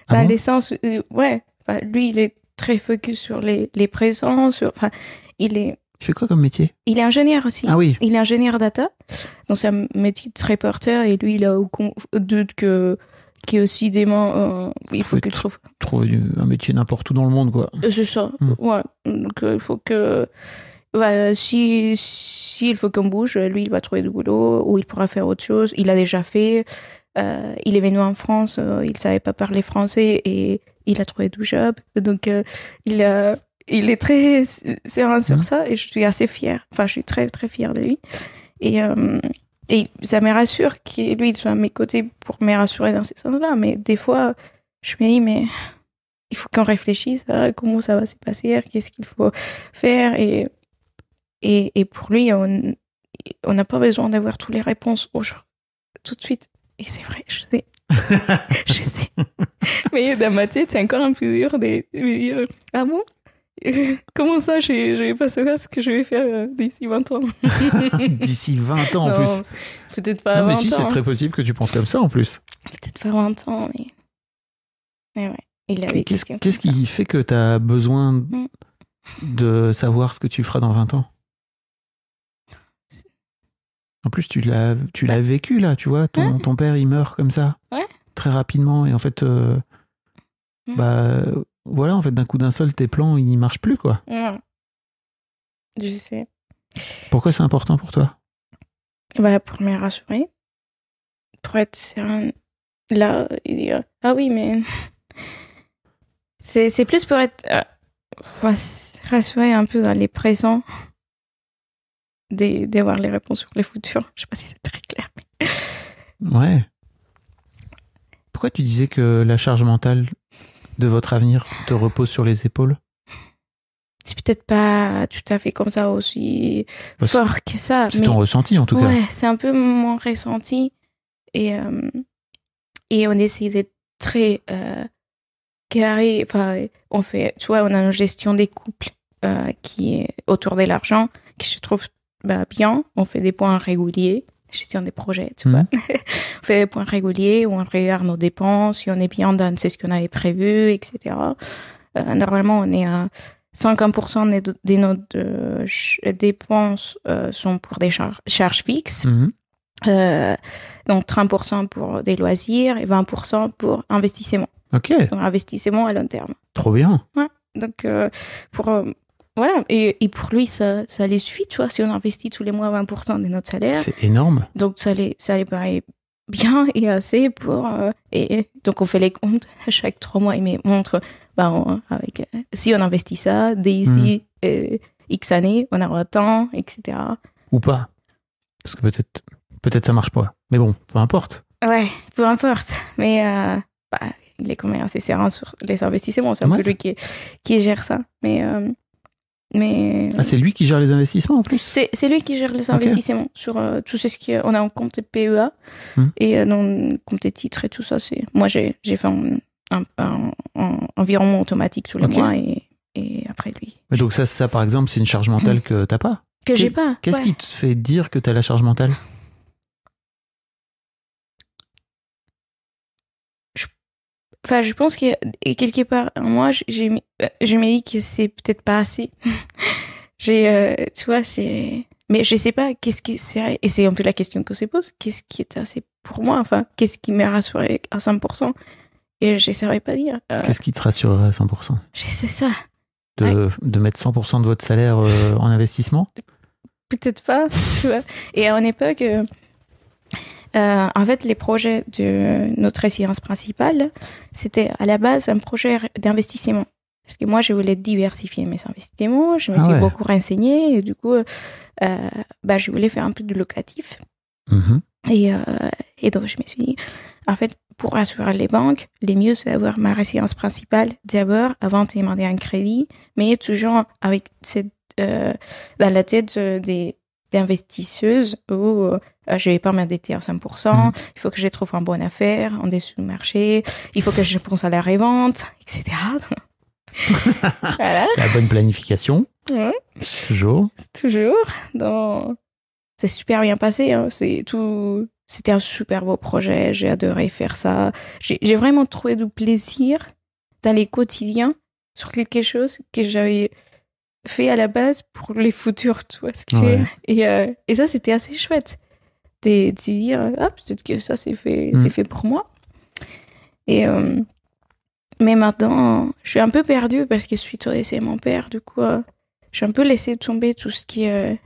Ah dans euh, ouais, lui, il est très focus sur les, les présents, sur, enfin, il est. Tu fais quoi comme métier Il est ingénieur aussi. Ah oui. Il est ingénieur data. Donc c'est un métier très porteur et lui, il a aucun doute que qui aussi des euh, il faut, qu'il trouve. Trouver un métier n'importe où dans le monde, quoi. Euh, c'est ça. Hmm. Ouais. Donc euh, il faut que. Bah, si, faut qu'on bouge, lui, il va trouver du boulot ou il pourra faire autre chose. Il a déjà fait. il est venu en France, Il il savait pas parler français et il a trouvé du job. Donc il il est très serein sur hmm. ça et je suis assez fière. Enfin, je suis très très fière de lui. Et et ça me rassure qu'il lui il soit à mes côtés pour me rassurer dans ces sens-là. Mais des fois, je me dis, mais il faut qu'on réfléchisse à comment ça va se passer, qu'est-ce qu'il faut faire. Et, et, et pour lui, on n'a pas besoin d'avoir toutes les réponses tout de suite. Et c'est vrai, je sais. je sais. Mais dans ma tête, c'est encore un peu dur de, de me dire Ah bon Comment ça, je vais pas savoir ce que je vais faire euh, d'ici 20 ans D'ici 20 ans en plus Peut-être pas. Non, mais si, c'est très possible que tu penses comme ça en plus. Peut-être pas 20 ans, mais. Mais ouais. Qu'est-ce qui fait que tu as besoin mm. de savoir ce que tu feras dans 20 ans En plus, tu l'as l'as vécu là, tu vois. Ton, hein ton, père, il meurt comme ça. Ouais. Très rapidement. Et en fait, euh, mm. bah voilà, en fait, d'un coup d'un seul, tes plans, ils marchent plus, quoi. Non. Je sais. Pourquoi c'est important pour toi Bah, pour me rassurer. Pour être là et Ah oui, mais. C'est plus pour être. Euh, rassuré un peu dans les présents d'avoir les réponses sur les futurs. Je sais pas si c'est très clair. Mais... Ouais. Pourquoi tu disais que la charge mentale, de votre avenir te repose sur les épaules C'est peut-être pas tout à fait comme ça aussi fort que ça. C'est ton ressenti en tout cas. Ouais, c'est un peu mon ressenti. Et, euh, et on essaie d'être très euh, carré. Enfin, on fait, tu vois, on a une gestion des couples euh, qui est autour de l'argent, qui se trouve bah, bien. On fait des points réguliers gestion des projets, tu vois. Mhm. on fait des points réguliers où on regarde nos dépenses, si on est bien dans ce qu'on avait prévu, etc. Euh, normalement, on est à 50% de, nos de dépenses euh, sont pour des charges fixes. Mhm. Euh, donc 30% pour des loisirs et 20% pour investissement. Ok. Donc investissement à long terme. Trop bien. Ouais. Donc pour voilà, et, et pour lui, ça, ça les suffit, tu vois, si on investit tous les mois 20% de notre salaire. C'est énorme. Donc ça les, ça les paraît bien et assez pour... Euh, et, donc on fait les comptes à chaque trois mois, il me montre, bah, avec, euh, si on investit ça, d'ici ici hmm. euh, X années, on aura tant, etc. Ou pas. Parce que peut-être peut-être ça marche pas. Mais bon, peu importe. Ouais, peu importe. Mais bah, commerces, c'est c'est sur les investissements, c'est un peu lui qui, qui gère ça. Mais... Ah, c'est lui qui gère les investissements en plus. C'est lui qui gère les investissements sur euh, tout ce qui on a en compte PEA hmm. et euh, dans compte titres et tout ça. C'est moi j'ai fait un, environnement automatique tous les mois et, après lui. donc ça ça par exemple c'est une charge mentale que hmm. que t'as pas. Que j'ai pas. Qu'est-ce qui te fait dire que tu as la charge mentale Enfin, je pense que quelque part, moi, j'ai, euh, je me dis que c'est peut-être pas assez. j'ai, euh, tu vois, c'est. Mais je sais pas, qu'est-ce qui et c'est en fait la question qu'on se pose. Qu'est-ce qui est assez pour moi Enfin, qu'est-ce qui m'est rassuré à 100% Et je savais pas dire. Euh. Qu'est-ce qui te rassurerait à 100% C'est ça. De, de, mettre 100% de votre salaire en investissement Peut-être pas, tu vois. Et à une époque euh, en fait, les projets de notre résidence principale, c'était à la base un projet d'investissement. Parce que moi, je voulais diversifier mes investissements, je me ah suis beaucoup renseignée, et du coup, euh, bah, je voulais faire un peu de locatif. Mm-hmm. Euh, et, donc, je me suis dit, en fait, pour assurer les banques, le mieux, c'est d'avoir ma résidence principale d'abord, avant de demander un crédit, mais toujours avec cette, dans la tête des investisseuses ou euh, je vais pas m'endetter à 5%. Mm-hmm. il faut que je trouve un bon affaire en dessous du marché, il faut que je pense à la revente, etc. voilà. La bonne planification. Toujours. Toujours. Donc, c'est super bien passé. Hein. C'est tout. C'était un super beau projet. J'ai adoré faire ça. J'ai vraiment trouvé du plaisir dans les quotidiens sur quelque chose que j'avais fait à la base pour les futurs, tu vois ce que et, euh, et ça, c'était assez chouette de, se dire Hop, ah, peut-être que ça c'est fait mm. c'est fait pour moi et euh, mais maintenant je suis un peu perdue parce que suite suis décès de mon père du coup euh, j'ai un peu laissé tomber tout ce qui est euh,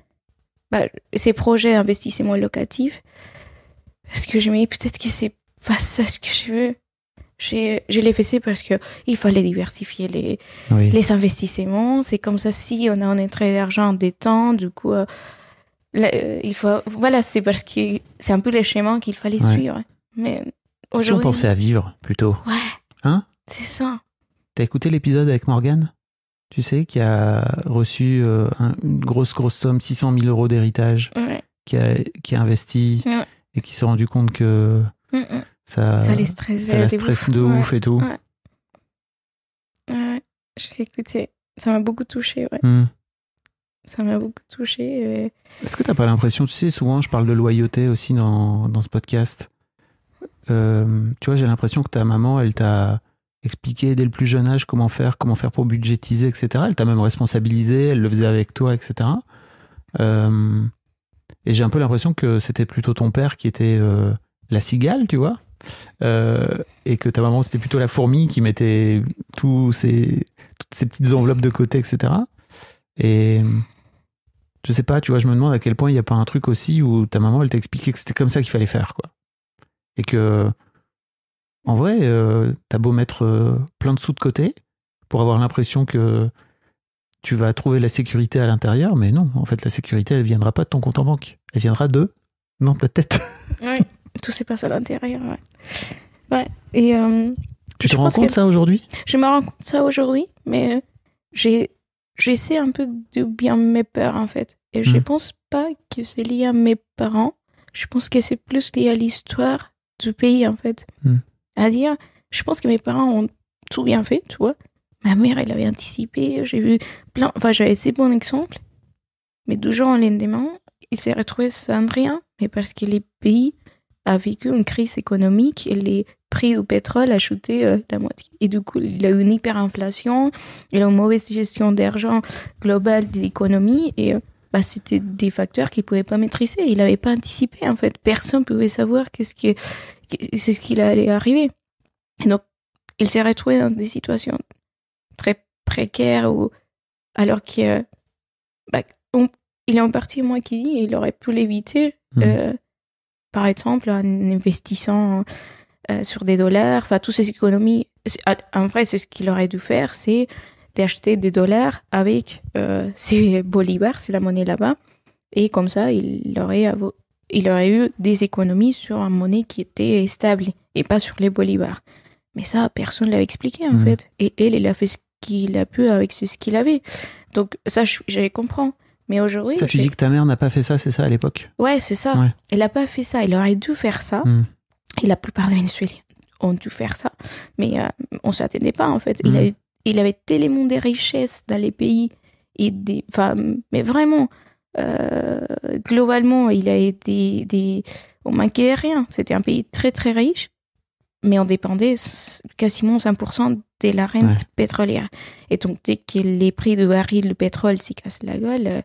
bah, ces projets d'investissement locatif parce que je me dis peut-être que c'est pas ça ce que je veux j'ai l'ai fait parce que il fallait diversifier les les investissements c'est comme ça si on a un entrée d'argent des temps du coup euh, il faut, voilà, c'est parce que c'est un peu les schéma qu'il fallait suivre. Mais Si on pensait à vivre plutôt. Ouais. Hein C'est ça. T'as écouté l'épisode avec Morgane Tu sais, qui a reçu euh, une grosse, grosse somme, 600 000 euros d'héritage, qui, a, qui a investi et qui s'est rendu compte que mm, mm. ça, ça, les la stresse de ouf et tout. Ouais. je l'ai écouté. Ça m'a beaucoup touché, ouais. Hmm ça m'a beaucoup touché Est-ce que t'as pas l'impression, tu sais, souvent je parle de loyauté aussi dans, dans ce podcast. Euh, tu vois, j'ai l'impression que ta maman, elle t'a expliqué dès le plus jeune âge comment faire, comment faire pour budgétiser, etc. Elle t'a même responsabilisé, elle le faisait avec toi, etc. Euh, et j'ai un peu l'impression que c'était plutôt ton père qui était euh, la cigale, tu vois, et que ta maman c'était plutôt la fourmi qui mettait tous ces, toutes ces petites enveloppes de côté, etc. Et je sais pas, tu vois, je me demande à quel point il n'y a pas un truc aussi où ta maman, elle t'a expliqué que c'était comme ça qu'il fallait faire, quoi. Et que, en vrai, euh, t'as beau mettre euh, plein de sous de côté pour avoir l'impression que tu vas trouver la sécurité à l'intérieur, mais non, en fait, la sécurité, elle viendra pas de ton compte en banque. Elle viendra de de ta tête. oui, tout se passe à l'intérieur, ouais. Ouais, et. Euh, tu te rends compte ça aujourd'hui Je me rends compte ça aujourd'hui, mais j'ai j'essaie un peu de bien mes peurs en fait. Et je je hmm. pense pas que c'est lié à mes parents. Je pense que c'est plus lié à l'histoire du pays en fait. Hmm. À dire, je pense que mes parents ont tout bien fait, tu vois. Ma mère, elle avait anticipé, j'ai vu plein. Enfin, j'avais ces bons exemples. Mais deux jours en lendemain, il s'est retrouvé sans rien. Mais parce que le pays a vécu une crise économique et les prix du pétrole a chuté euh, la moitié. Et du coup, il a eu une hyperinflation, il a eu une mauvaise gestion d'argent global de l'économie et euh, bah, c'était des facteurs qu'il pouvait pas maîtriser. Il n'avait pas anticipé, en fait. Personne ne pouvait savoir qu'est-ce qui, c'est ce qui allait arriver. Et donc, il s'est retrouvé dans des situations très précaires alors qu'il euh, bah, il est en partie moi qui dis, il aurait pu l'éviter, mmh. par exemple, en investissant euh, sur des dollars, enfin toutes ces économies. Ah, en vrai, ce qu'il aurait dû faire, c'est d'acheter des dollars avec euh, ses bolivars, c'est la monnaie là-bas, et comme ça, il aurait, il aurait eu des économies sur une monnaie qui était stable et pas sur les bolivars. Mais ça, personne ne l'avait expliqué en mmh. fait. Et elle, elle a fait ce qu'il a pu avec ce qu'il avait. Donc ça, je, je comprends. Mais aujourd'hui. Ça, tu dis que ta mère n'a pas fait ça, c'est ça, à l'époque Ouais, c'est ça. Elle n'a pas fait ça. Elle aurait dû faire ça. Mmh. Et la plupart des Vénézuéliens ont dû faire ça. Mais euh, on ne s'attendait pas, en fait. Il, avait, mhm. il, avait tellement de richesses dans les pays. Et des, mais vraiment, euh, globalement, il a été. Des, on manquait rien. C'était un pays très, très riche. Mais on dépendait quasiment 5% de la rente pétrolière. Et donc, dès que les prix de baril de pétrole s'y cassent la gueule, euh,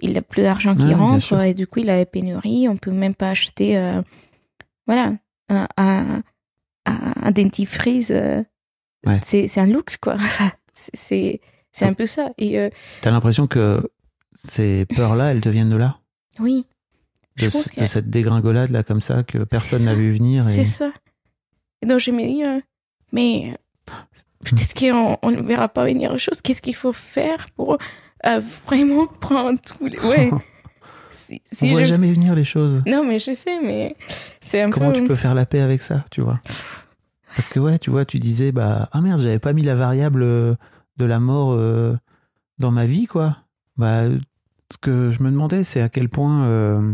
il n'a plus d'argent qui rentre. Et du coup, il a des pénuries. On ne peut même pas acheter voilà, un, dentifrice. Euh, c'est, un luxe, quoi. c'est, c'est un peu ça. Et euh, t'as l'impression que ces peurs-là, elles deviennent de là Oui. De, cette dégringolade là comme ça que personne n'a vu venir. C'est ça. donc je me dis, euh, mais peut-être hmm. qu'on ne verra pas venir autre chose Qu'est-ce qu'il faut faire pour vraiment prendre tous les. Ouais. On voit jamais venir les choses. Non, mais je sais, mais c'est un Comment tu peux faire la paix avec ça, tu vois Parce que ouais, tu vois, tu disais, bah, ah merde, j'avais pas mis la variable euh, de la mort euh, dans ma vie, quoi. Bah, ce que je me demandais, c'est à quel point... Euh,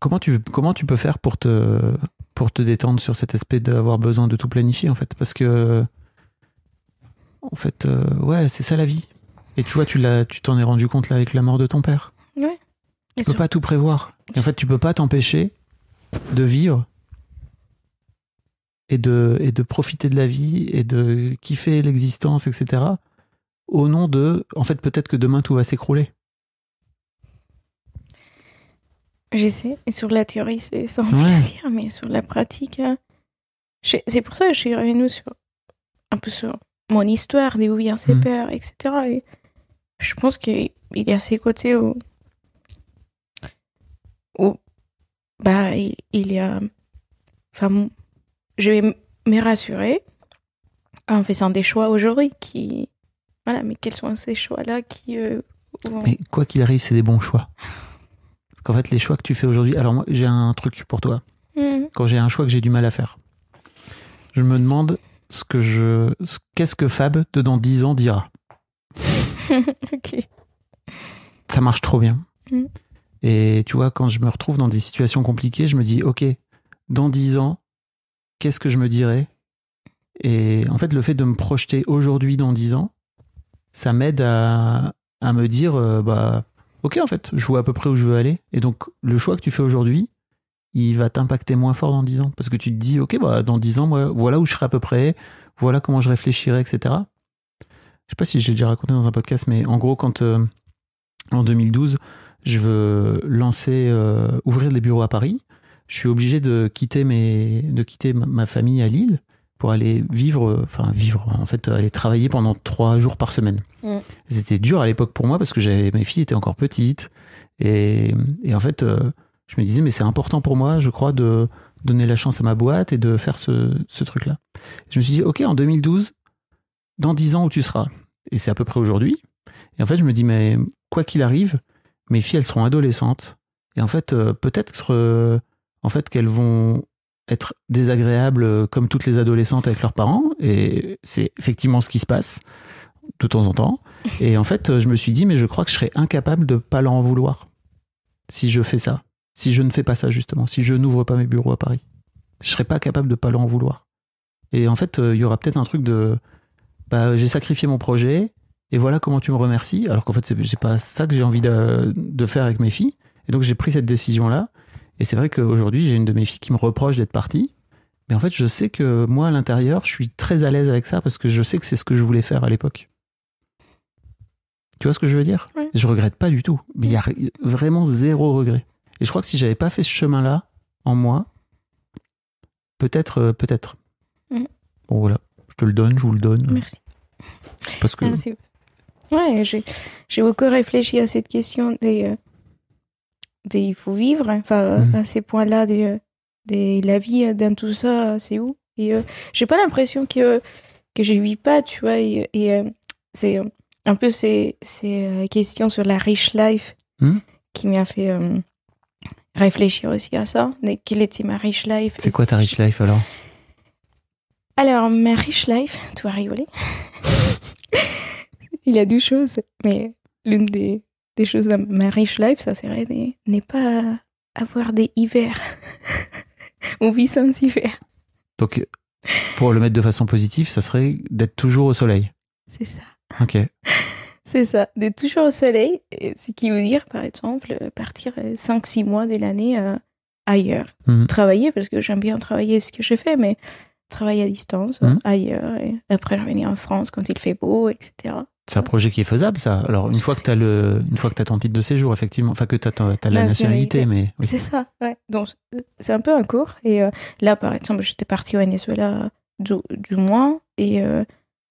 comment, tu, comment tu peux faire pour te, pour te détendre sur cet aspect d'avoir besoin de tout planifier, en fait Parce que... En fait, ouais, c'est ça la vie. Et tu vois, tu l'as, tu t'en es rendu compte là avec la mort de ton père. Ouais. Tu peux pas tout prévoir. en fait, tu peux pas t'empêcher de vivre et de, et de profiter de la vie et de kiffer l'existence, etc. Au nom de, en fait, peut-être que demain tout va s'écrouler. J'essaie. Et sur la théorie, c'est sans plaisir, mais sur la pratique, euh, c'est pour ça que je suis revenue sur un peu sur mon histoire, des vient ses mm. peurs, etc je pense qu'il y a ces côtés où, où bah, il, y a. Enfin, je vais me rassurer en faisant des choix aujourd'hui qui. Voilà, mais quels sont ces choix-là qui. Euh, mais quoi qu'il arrive, c'est des bons choix. Parce qu'en fait, les choix que tu fais aujourd'hui. Alors, moi, j'ai un truc pour toi. Mmh. Quand j'ai un choix que j'ai du mal à faire, je me demande ce que je. Qu'est-ce que Fab, de dans 10 ans, dira ok. Ça marche trop bien. Mm. Et tu vois, quand je me retrouve dans des situations compliquées, je me dis, ok, dans dix ans, qu'est-ce que je me dirais Et en fait, le fait de me projeter aujourd'hui dans dix ans, ça m'aide à, me dire, euh, bah, ok, en fait, je vois à peu près où je veux aller. Et donc, le choix que tu fais aujourd'hui, il va t'impacter moins fort dans dix ans. Parce que tu te dis, OK, bah, dans dix ans, moi, voilà où je serai à peu près, voilà comment je réfléchirai, etc je sais pas si j'ai déjà raconté dans un podcast, mais en gros, quand euh, en 2012, je veux lancer, euh, ouvrir des bureaux à Paris, je suis obligé de quitter, mes, de quitter ma famille à Lille pour aller vivre, euh, enfin vivre, en fait, aller travailler pendant trois jours par semaine. Mm. C'était dur à l'époque pour moi parce que mes filles étaient encore petites et, et en fait, je me disais, mais c'est important pour moi, je crois, de donner la chance à ma boîte et de faire ce truc-là. Je me suis dit, ok, en 2012, dans dix ans où tu seras. Et c'est à peu près aujourd'hui. Et en fait, je me dis, mais quoi qu'il arrive, mes filles, elles seront adolescentes. Et en fait, euh, peut-être euh, en fait, qu'elles vont être désagréables euh, comme toutes les adolescentes avec leurs parents. Et c'est effectivement ce qui se passe de temps en temps. Et en fait, je me suis dit, mais je crois que je serais incapable de pas l'en vouloir si je fais ça. Si je ne fais pas ça, justement. Si je n'ouvre pas mes bureaux à Paris. Je serais pas capable de pas l'en vouloir. Et en fait, il y aura peut-être un truc de bah, j'ai sacrifié mon projet et voilà comment tu me remercies. Alors qu'en fait, c'est pas ça que j'ai envie de, faire avec mes filles. Et donc, j'ai pris cette décision-là. Et c'est vrai qu'aujourd'hui, j'ai une de mes filles qui me reproche d'être partie. Mais en fait, je sais que moi, à l'intérieur, je suis très à l'aise avec ça parce que je sais que c'est ce que je voulais faire à l'époque. Tu vois ce que je veux dire Je regrette pas du tout. Mais il y a vraiment zéro regret. Et je crois que si j'avais pas fait ce chemin-là en moi, peut-être, euh, peut-être. Bon, voilà. Je te le donne, je vous le donne. Merci. Parce que. Merci. Ouais, j'ai beaucoup réfléchi à cette question des, euh, des il faut vivre, hein. enfin, mm. à ces points-là des, euh, des, la vie, euh, dans tout ça, c'est où Et j'ai pas l'impression que, que je vis pas, tu vois. Et, c'est un peu ces, ces questions sur la rich life mm. qui m'a fait réfléchir aussi à ça. Mais quelle était ma rich life C'est quoi ta rich life alors alors, ma rich life, tu vas rigoler. Il y a deux choses, mais l'une des, des choses de ma rich life, ça serait n'est pas avoir des hivers. On vit sans hiver. Donc, pour le mettre de façon positive, ça serait d'être toujours au soleil. C'est ça. Ok. C'est ça, d'être toujours au soleil, ce qui veut dire, par exemple, partir 5-6 euh, mois de l'année euh, ailleurs. Mhm. Travailler, parce que j'aime bien travailler ce que je fais, mais travailler à distance hmm. ailleurs et après revenir en France quand il fait beau, etc. C'est un projet qui est faisable, ça. Alors, une fois que tu as le, une fois que as ton titre de séjour, effectivement, enfin que tu as, la nationalité, mais. C'est ça, ouais. Donc, c'est un peu un cours. Et euh, là, par exemple, j'étais partie au Venezuela du, du mois et euh,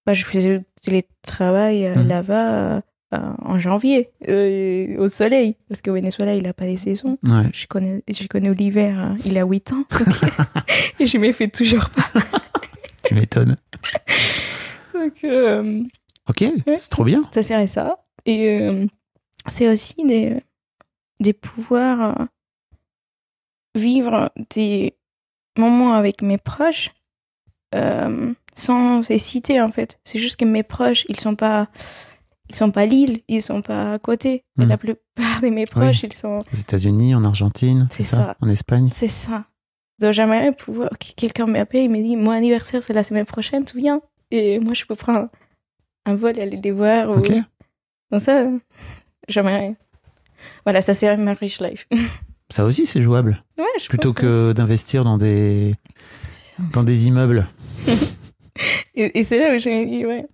bah, je faisais du télétravail euh, hmm. là-bas euh, en janvier euh, au soleil parce que au Venezuela il n'a pas les saisons je connais je connais l'hiver hein. il a 8 ans et je m'y fais toujours pas tu m'étonnes euh, ok c'est trop bien ça serait ça et c'est aussi des des pouvoirs vivre des moments avec mes proches sans les citer en fait c'est juste que mes proches ils sont pas ils sont pas Lille, ils sont pas à côté. Hmm. la plupart de mes proches, ils sont aux États-Unis, en Argentine, ça. en Espagne. C'est ça. Donc jamais pouvoir quelqu'un m'appelle il me dit mon anniversaire c'est la semaine prochaine, tu viens Et moi je peux prendre un vol et aller les voir. Donc ça, jamais. Voilà, ça c'est ma rich life. ça aussi c'est jouable. Ouais, Plutôt que hein. d'investir dans des dans des immeubles. et, et c'est là où j'ai dit « ouais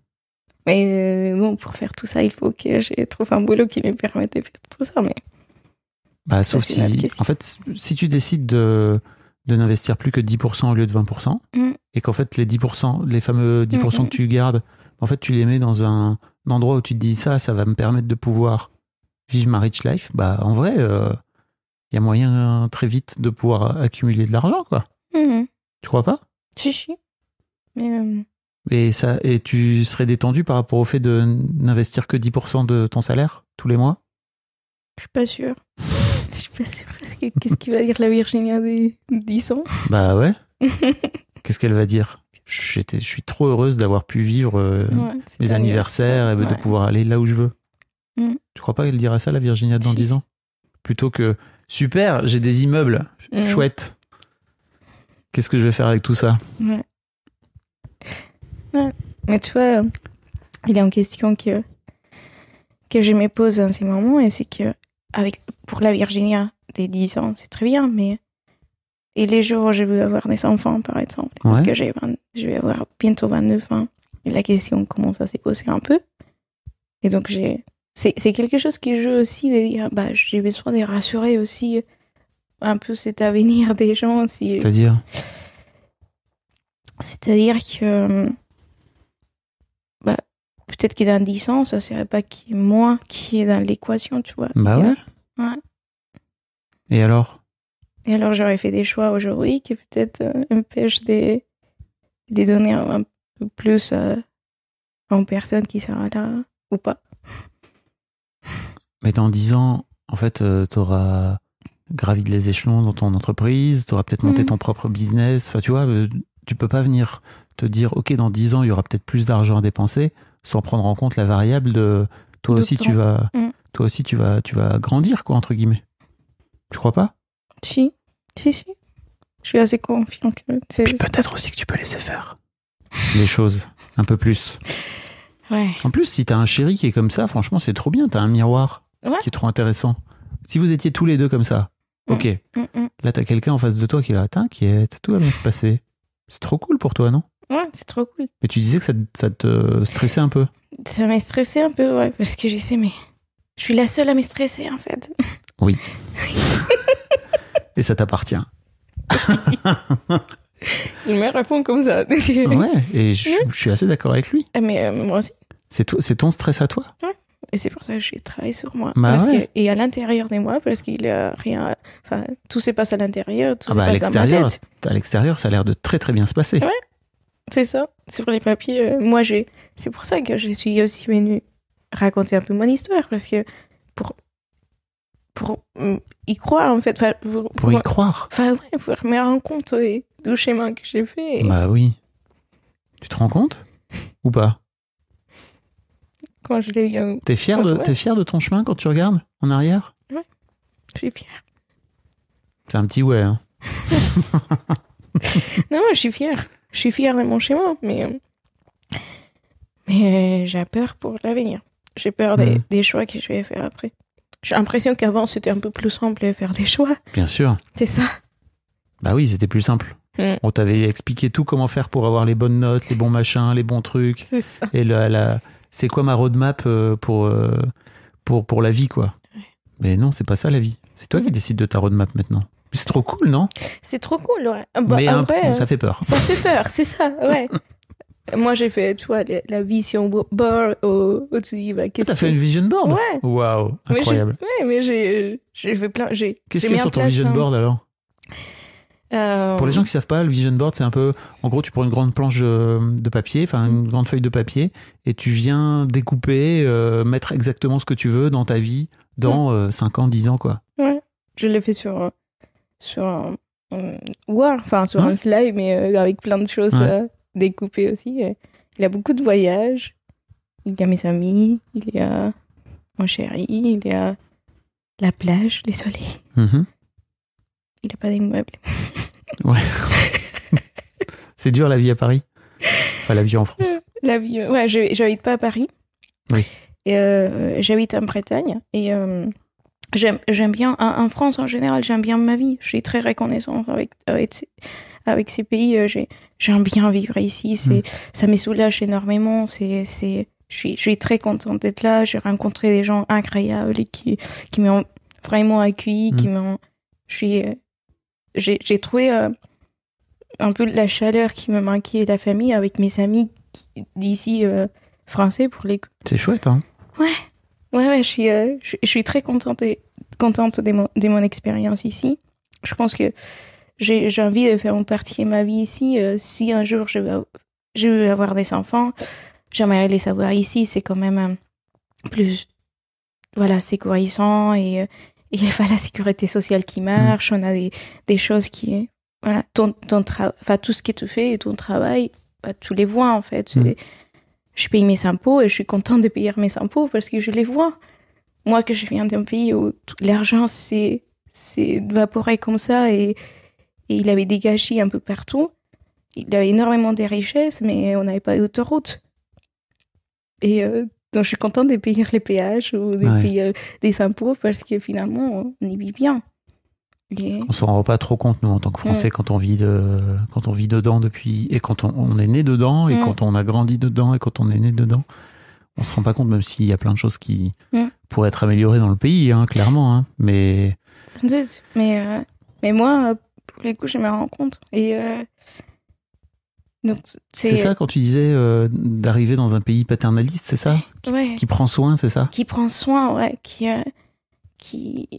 mais euh, bon, pour faire tout ça, il faut que je trouve un boulot qui me permette de faire tout ça. Mais... Bah, sauf si, en fait, si tu décides de, de n'investir plus que 10% au lieu de 20%, mm. et qu'en fait, les 10%, les fameux 10% mm, que mm, tu gardes, en fait, tu les mets dans un, endroit où tu te dis ça, ça va me permettre de pouvoir vivre ma rich life, bah, en vrai, euh, il y a moyen très vite de pouvoir accumuler de l'argent, quoi. Tu crois pas Si, si. Mais. Euh, et, ça, et tu serais détendu par rapport au fait de n'investir que 10% de ton salaire tous les mois Je suis pas sûr Je suis pas sûre. Qu'est-ce qu'il va dire la Virginia des 10 ans Bah ouais. Qu'est-ce qu'elle va dire je suis trop heureuse d'avoir pu vivre euh, mes anniversaires et de pouvoir aller là où je veux. Tu mm. Tu crois pas qu'elle dira ça, la Virginia, dans 10 ans Plutôt que super, j'ai des immeubles, mm. chouette. Qu'est-ce que je vais faire avec tout ça ouais. Mais tu vois, il est une question que, que je me pose en ces moments, et c'est que avec, pour la Virginia des 10 ans, c'est très bien, mais. Et les jours où je veux avoir des enfants, par exemple, parce que j'ai je vais avoir bientôt 29 ans, et la question commence à se poser un peu. Et donc, j'ai. C'est quelque chose qui joue aussi de dire bah, j'ai besoin de rassurer aussi un peu cet avenir des gens. aussi C'est-à-dire C'est-à-dire que peut-être que dans 10 ans, ça serait pas qui, moi qui est dans l'équation, tu vois. Bah ouais. ouais. Et alors Et alors, j'aurais fait des choix aujourd'hui qui peut-être euh, empêchent des, des données un peu plus euh, en personne qui sera là ou pas. Mais dans 10 ans, en fait, euh, tu auras gravi les échelons dans ton entreprise, tu auras peut-être monté mm. ton propre business. Enfin, tu vois, tu peux pas venir te dire, OK, dans 10 ans, il y aura peut-être plus d'argent à dépenser sans prendre en compte la variable de toi aussi tu vas mm. toi aussi tu vas tu vas grandir quoi entre guillemets. Tu crois pas Si, si, si. Je suis assez confiant peut-être aussi que tu peux laisser faire les choses un peu plus. En plus, si t'as un chéri qui est comme ça, franchement, c'est trop bien. T'as un miroir qui est trop intéressant. Si vous étiez tous les deux comme ça, mm. ok. Mm, là, t'as quelqu'un en face de toi qui atteint qui est tout va bien se passer. C'est trop cool pour toi, non Ouais, c'est trop cool. Mais tu disais que ça, te stressait un peu. Ça m'a stressé un peu, ouais, parce que je sais, mais je suis la seule à me stresser en fait. Oui. Et ça t'appartient. Il me répond comme ça. Ah ouais, et je, suis assez d'accord avec lui. Ah, mais euh, moi aussi. C'est, c'est ton stress à toi. Ouais. Et c'est pour ça que j'ai travaillé sur moi. Bah et à l'intérieur de moi, parce qu'il a rien. Enfin, tout se passe à l'intérieur, tout ah se bah, passe à l'extérieur, À l'extérieur, ça a l'air de très très bien se passer. C'est ça, sur les papiers. Euh, moi, j'ai. C'est pour ça que je suis aussi venue raconter un peu mon histoire, parce que pour. pour y croire, en fait. pour, y croire Enfin, ouais, pour me rendre compte du chemin que j'ai fait. Bah oui. Tu te rends compte Ou pas Quand je l'ai. Euh, t'es fier, de... te fier de ton chemin quand tu regardes en arrière Ouais. Je suis fière. C'est un petit ouais, hein. non, je suis fière je suis fière de mon chemin, mais, mais j'ai peur pour l'avenir. J'ai peur mm. des, choix que je vais faire après. J'ai l'impression qu'avant, c'était un peu plus simple de faire des choix. Bien sûr. C'est ça. Bah oui, c'était plus simple. Mm. On t'avait expliqué tout comment faire pour avoir les bonnes notes, les bons machins, les bons trucs. C'est ça. Et la, c'est quoi ma roadmap euh, pour, euh, pour, pour la vie, quoi. Mais non, c'est pas ça la vie. C'est toi qui décides de ta roadmap maintenant. C'est trop cool, non C'est trop cool, ouais. Ah, bah, mais après, euh, ça fait peur. Ça fait peur, c'est ça, ouais. Moi, j'ai fait, tu vois, la vision board au-dessus. Au bah, ah, t'as fait une vision board Ouais. Waouh, incroyable. ouais, mais j'ai fait plein. Qu'est-ce qu'il y a sur ton vision board alors euh, Pour les gens qui savent pas, le vision board, c'est un peu, en gros, tu prends une grande planche euh, de papier, enfin une grande feuille de papier, et tu viens découper, mettre exactement ce que tu veux dans ta vie dans 5 ans, 10 ans, quoi. Ouais, je l'ai fait sur sur un, enfin sur un slide, mais euh, avec plein de choses euh, découpées aussi. Il a beaucoup de voyages. Il y a mes amis, il y a mon chéri, il y a la plage, les soleils. Mm-hmm. Il n'a pas d'immeuble. ouais. C'est dur la vie à Paris. Enfin, la vie en France. Euh, la vie, ouais, j'habite pas à Paris. Oui. j'habite en Bretagne et j'aime j'aime bien en, France en général j'aime bien ma vie je suis très reconnaissante avec avec, avec ces pays euh, j'aime bien vivre ici c'est mm. ça me soulage énormément c'est c'est je suis je suis très contente d'être là j'ai rencontré des gens incroyables et qui qui m'ont vraiment accueilli qui mm. m'ont je suis euh, j'ai j'ai trouvé euh, un peu la chaleur qui me manquait la famille avec mes amis d'ici français pour les c'est chouette hein ouais Ouais, euh, je, suis, très contente, contente de, mon, de mon expérience ici. Je pense que j'ai, envie de faire mon partie de ma vie ici. Euh, si un jour je veux, avoir des enfants, j'aimerais les avoir ici. C'est quand même euh, plus voilà, sécurisant et il y a la sécurité sociale qui mm. marche. On a des, des choses qui. Voilà, ton, ton tout ce que tu fais et ton travail, bah, tu les vois en fait. Mm je paye mes impôts et je suis contente de payer mes impôts parce que je les vois. Moi, que je viens d'un pays où l'argent s'est évaporé comme ça et, et il avait dégagé un peu partout, il avait énormément de richesses, mais on n'avait pas d'autoroute. Et euh, donc, je suis contente de payer les péages ou de payer euh, des impôts parce que finalement, on y vit bien. On On se rend pas trop compte nous en tant que Français quand on vit de, quand on vit dedans depuis et quand on, est né dedans et quand on a grandi dedans et quand on est né dedans, on se rend pas compte même s'il y a plein de choses qui pourraient être améliorées dans le pays, hein, clairement. Hein. mais mais euh, mais moi pour les coups je me rends compte et euh, donc c'est ça quand tu disais euh, d'arriver dans un pays paternaliste, c'est ça qui, qui, prend soin, c'est ça Qui prend soin, ouais, qui qui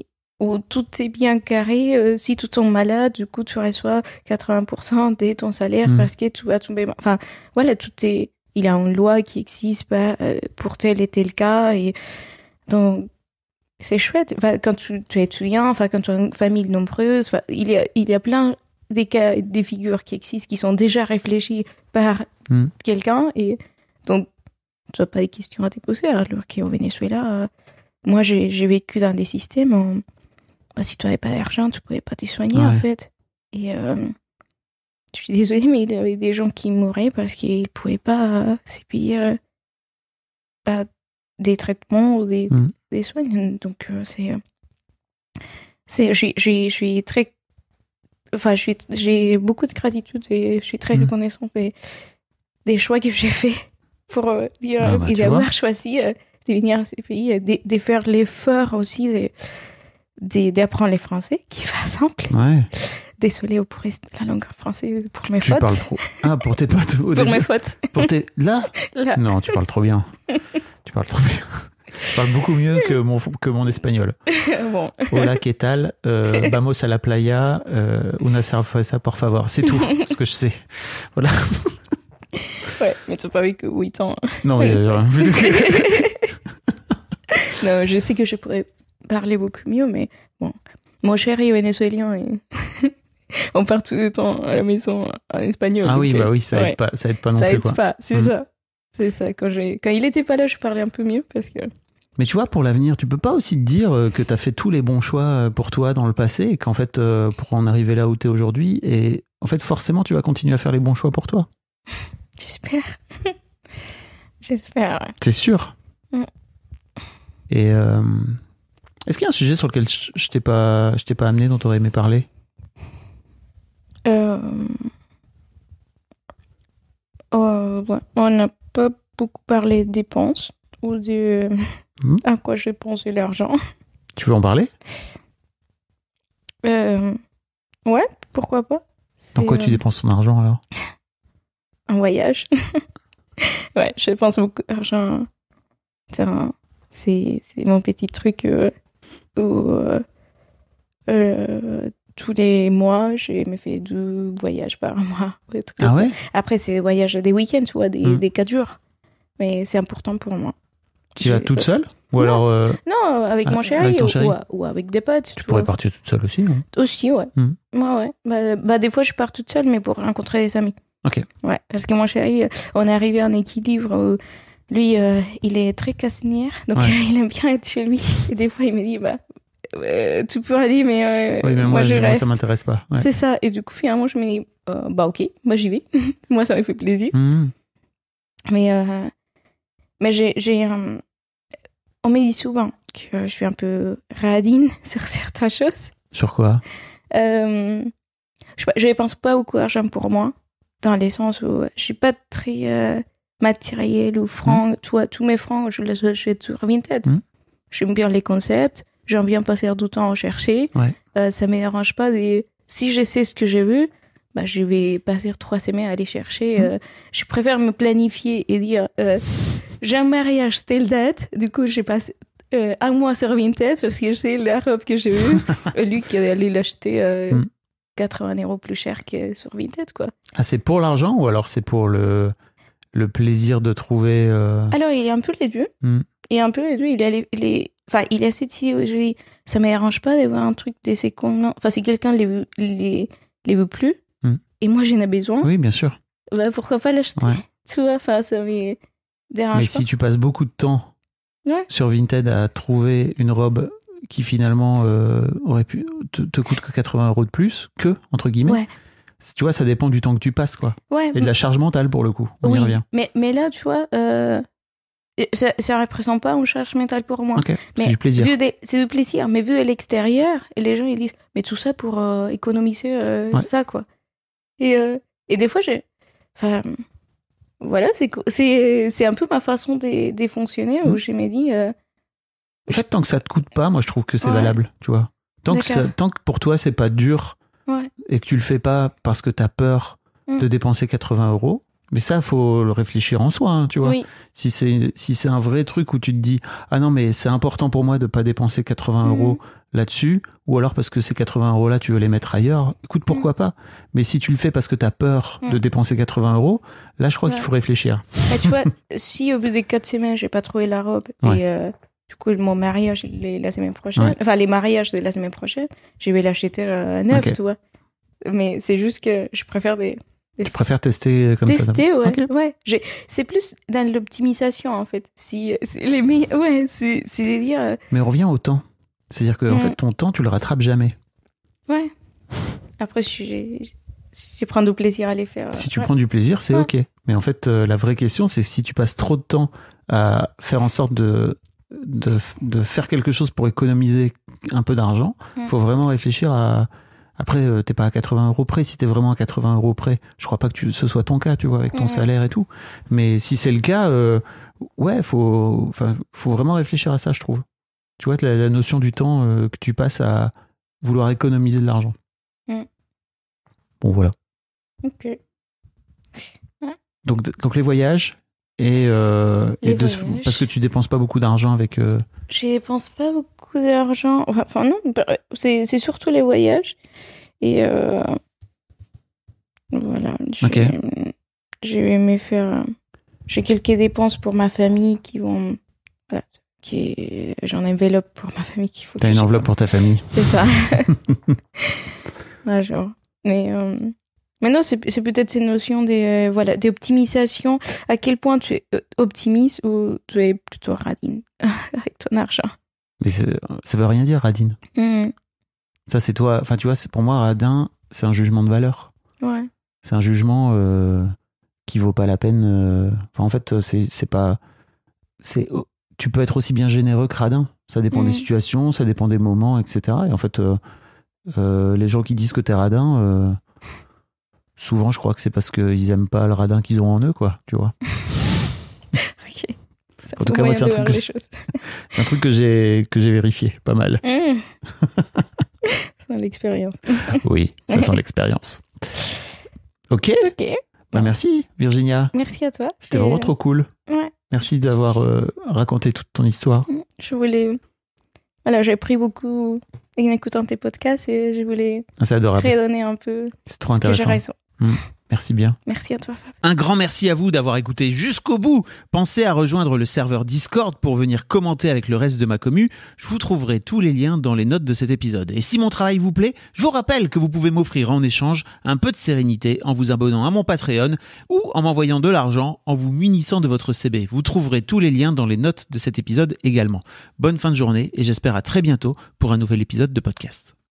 où tout est bien carré. Euh, si tout tombes malade, du coup, tu reçois 80% de ton salaire mm. parce que tu vas tomber. Enfin, voilà, tout est. Il y a une loi qui existe bah, euh, pour tel et tel cas. Et donc, c'est chouette. quand tu, es étudiant, enfin, quand tu as une famille nombreuse, il, y a, il a plein des cas, des figures qui existent, qui sont déjà réfléchies par mm. quelqu'un. Et donc, tu n'as pas de questions à te poser. Alors au Venezuela, euh, moi, j'ai vécu dans des systèmes. En bah, si tu n'avais pas d'argent, tu pouvais pas te soigner en fait. Et euh, je suis désolée, mais il y avait des gens qui mouraient parce qu'ils ne pouvaient pas euh, s'épayer pas euh, bah, des traitements ou des, mm. des soins. Donc c'est, c'est, je suis très enfin je suis j'ai beaucoup de gratitude et je suis très mm. reconnaissante des, des, choix que j'ai faits pour dire ah, bah, d'avoir choisi de venir à ces pays et de, faire l'effort aussi d'apprendre les français qui va simple. Ouais. pour la langue française pour mes fautes. Tu parles trop. Ah, pour tes potes. pour mes fautes. Pour tes... Là, Non, tu parles trop bien. tu parles trop bien. Tu parles beaucoup mieux que mon, que mon espagnol. bon. Hola, ¿qué tal? Euh, vamos a la playa. Euh, una cerveza, por favor. C'est tout ce que je sais. Voilà. ouais, mais tu n'as pas vu que 8 ans. Non, mais, non, je sais que je pourrais parler beaucoup mieux, mais bon. Mon cher est vénézuélien on parle tout le temps à la maison en espagnol. Ah oui, bah oui, euh, ça aide pas, ça aide pas non ça Aide pas, c'est mm. ça. C'est ça. Quand, quand il était pas là, je parlais un peu mieux parce que. Mais tu vois, pour l'avenir, tu peux pas aussi te dire euh, que tu as fait tous les bons choix euh, pour toi dans le passé et qu'en fait, pour en arriver là où tu es aujourd'hui, et en fait, forcément, tu vas continuer à faire les bons choix pour toi. J'espère. J'espère. c'est sûr mm. Et est-ce qu'il y a un sujet sur lequel je t'ai pas, je t'ai pas amené, dont tu aurais aimé parler euh... On n'a pas beaucoup parlé des dépenses ou de hmm à quoi j'ai pensé l'argent. Tu veux en parler euh... Ouais, pourquoi pas. Dans quoi tu euh, dépenses ton argent alors Un voyage. ouais, je dépense beaucoup d'argent. C'est mon petit truc euh, euh, euh, tous les mois, j'ai me fait deux voyages par mois. Ah Après, c'est des voyages des week-ends, tu des, hmm. des, quatre jours. Mais c'est important pour moi. Tu vas toute seule ou non. alors euh, Non, avec ah, mon chéri, Ou, avec des potes. Tu, pourrais partir toute seule aussi, hein Aussi, ouais. Hmm. ouais, bah, bah, des fois, je pars toute seule, mais pour rencontrer des amis. Ok. Ouais, parce que mon chéri, on est arrivé à un équilibre. Lui, euh, il est très casse-nière, donc euh, il aime bien être chez lui. Et des fois, il me dit, bah, euh, tu peux aller, mais, oui, mais moi, ça je ça m'intéresse pas. C'est ça. Et du coup, finalement, je me dis, bah ok, moi j'y vais. moi, ça me fait plaisir. Hmm. Mais, mais j'ai, on me dit souvent que je suis un peu radine sur certaines choses. Sur quoi Je ne pense pas au courage pour moi, dans le sens où je ne suis pas très matériel ou francs, hmm. toi tous mes francs, je les achète sur Vinted. Hmm. J'aime bien les concepts, j'aime bien passer du temps à en chercher. Euh, ça ne me pas. si je sais ce que j'ai vu, bah, je vais passer trois semaines à aller chercher. Hmm. Euh, je préfère me planifier et dire euh, un mariage telle date. Du coup, j'ai passé euh, un mois sur Vinted parce que je sais la robe que j'ai vu Lui qui allait l'acheter. 80 euros plus cher que sur Vinted, quoi. Ah, c'est pour l'argent ou alors c'est pour le le plaisir de trouver. Euh, Alors, il est un peu les hmm. Il est un peu les deux. Il est, les, Enfin, il est assez aujourd'hui ça ne m'arrange pas d'avoir un truc des secondes. Enfin, si quelqu'un les veut, les, veut plus, hmm. et moi j'en ai besoin. Oui, bien sûr. Bah, pourquoi pas l'acheter Tu vois, enfin, ça me dérange. Mais si tu passes beaucoup de temps sur Vinted à trouver une robe qui finalement euh, aurait pu te, coûte que 80 euros de plus, que, entre guillemets tu vois, ça dépend du temps que tu passes, quoi. Et de la charge mentale, pour le coup. On y revient. Mais, mais là, tu vois, euh, ça, ça représente pas une charge mentale pour moi. mais c'est du plaisir. C'est du plaisir, mais vu de l'extérieur, les gens, ils disent, mais tout ça pour euh, économiser euh, ça, quoi. Et, et des fois, j'ai... Enfin, voilà, c'est un peu ma façon de, de fonctionner, où j'ai mmh. je dit... en fait, tant que ça te coûte pas, moi, je trouve que c'est valable, tu vois. Tant que, tant que pour toi, c'est pas dur... Ouais et que tu le fais pas parce que tu as peur mm. de dépenser 80 euros, mais ça, faut le réfléchir en soi, hein, tu vois. Si c'est si c'est un vrai truc où tu te dis ah non mais c'est important pour moi de pas dépenser 80 mm. euros là-dessus, ou alors parce que ces 80 euros là tu veux les mettre ailleurs. Écoute pourquoi mm. pas. Mais si tu le fais parce que tu as peur de dépenser 80 euros, là je crois qu'il faut réfléchir. Bah, tu vois, si au bout des quatre semaines j'ai pas trouvé la robe et euh, du coup mon mariage la semaine prochaine, enfin les mariages de la semaine prochaine, je vais l'acheter euh, à neuf, tu vois mais c'est juste que je préfère des. préfère tester euh, comme ça. Tester, ouais. C'est plus dans l'optimisation, en fait. Si, les ouais, c'est de dire. Euh, mais on revient au temps. C'est-à-dire que, en mm. fait, ton temps, tu le rattrapes jamais. Ouais. Après, je, je, prends du plaisir à les faire. Si tu prends du plaisir, c'est OK. Mais en fait, euh, la vraie question, c'est si tu passes trop de temps à faire en sorte de, de, faire quelque chose pour économiser un peu d'argent, il mm. faut vraiment réfléchir à après, tu euh, t'es pas à 80 euros près. Si es vraiment à 80 euros près, je crois pas que ce soit ton cas, tu vois, avec ton salaire et tout. Mais si c'est le cas, euh, ouais, faut, faut vraiment réfléchir à ça, je trouve. Tu vois, la, notion du temps euh, que tu passes à vouloir économiser de l'argent. Bon, voilà. Ok. Donc, donc les voyages, et, euh, parce que tu dépenses pas beaucoup d'argent avec. Euh... Je dépense pas beaucoup d'argent. Enfin non, bah, c'est surtout les voyages et euh, voilà. J'ai aimé faire. J'ai quelques dépenses pour ma famille qui vont. Voilà, qui j'en enveloppe pour ma famille qu'il faut. T'as une enveloppe pour ta famille. C'est ça. Un genre. Mais euh, Maintenant, c'est peut-être ces notions des euh, voilà des d'optimisation. À quel point tu es euh, optimiste ou tu es plutôt radin avec ton argent Mais ça veut rien dire radin. Hmm. Ça c'est toi. Enfin, tu vois, pour moi, radin, c'est un jugement de valeur. Ouais. C'est un jugement euh, qui vaut pas la peine. Euh, enfin, en fait, c'est pas. C'est oh, tu peux être aussi bien généreux que radin. Ça dépend des hmm. situations, ça dépend des moments, etc. Et en fait, les gens qui disent que tu es radin souvent, je crois que c'est parce qu'ils aiment pas le radin qu'ils ont en eux, quoi, tu vois. ok. en tout cas, moi, c'est un, truc que j'ai que j'ai vérifié, pas mal. ça ah. sent l'expérience. oui, ça sent l'expérience. Ok. Ok. Bah, merci, Virginia. Merci à toi. C'était vraiment trop cool. Euh, ouais. Merci d'avoir euh, raconté toute ton histoire. Mm, je voulais. Voilà, j'ai pris beaucoup en écoutant tes podcasts et je voulais ah, redonner un peu. C'est trop intéressant. Mm. Merci bien. Merci à toi, Fab. Un grand merci à vous d'avoir écouté jusqu'au bout. Pensez à rejoindre le serveur Discord pour venir commenter avec le reste de ma commu. Je vous trouverai tous les liens dans les notes de cet épisode. Et si mon travail vous plaît, je vous rappelle que vous pouvez m'offrir en échange un peu de sérénité en vous abonnant à mon Patreon ou en m'envoyant de l'argent en vous munissant de votre CB. Vous trouverez tous les liens dans les notes de cet épisode également. Bonne fin de journée et j'espère à très bientôt pour un nouvel épisode de podcast.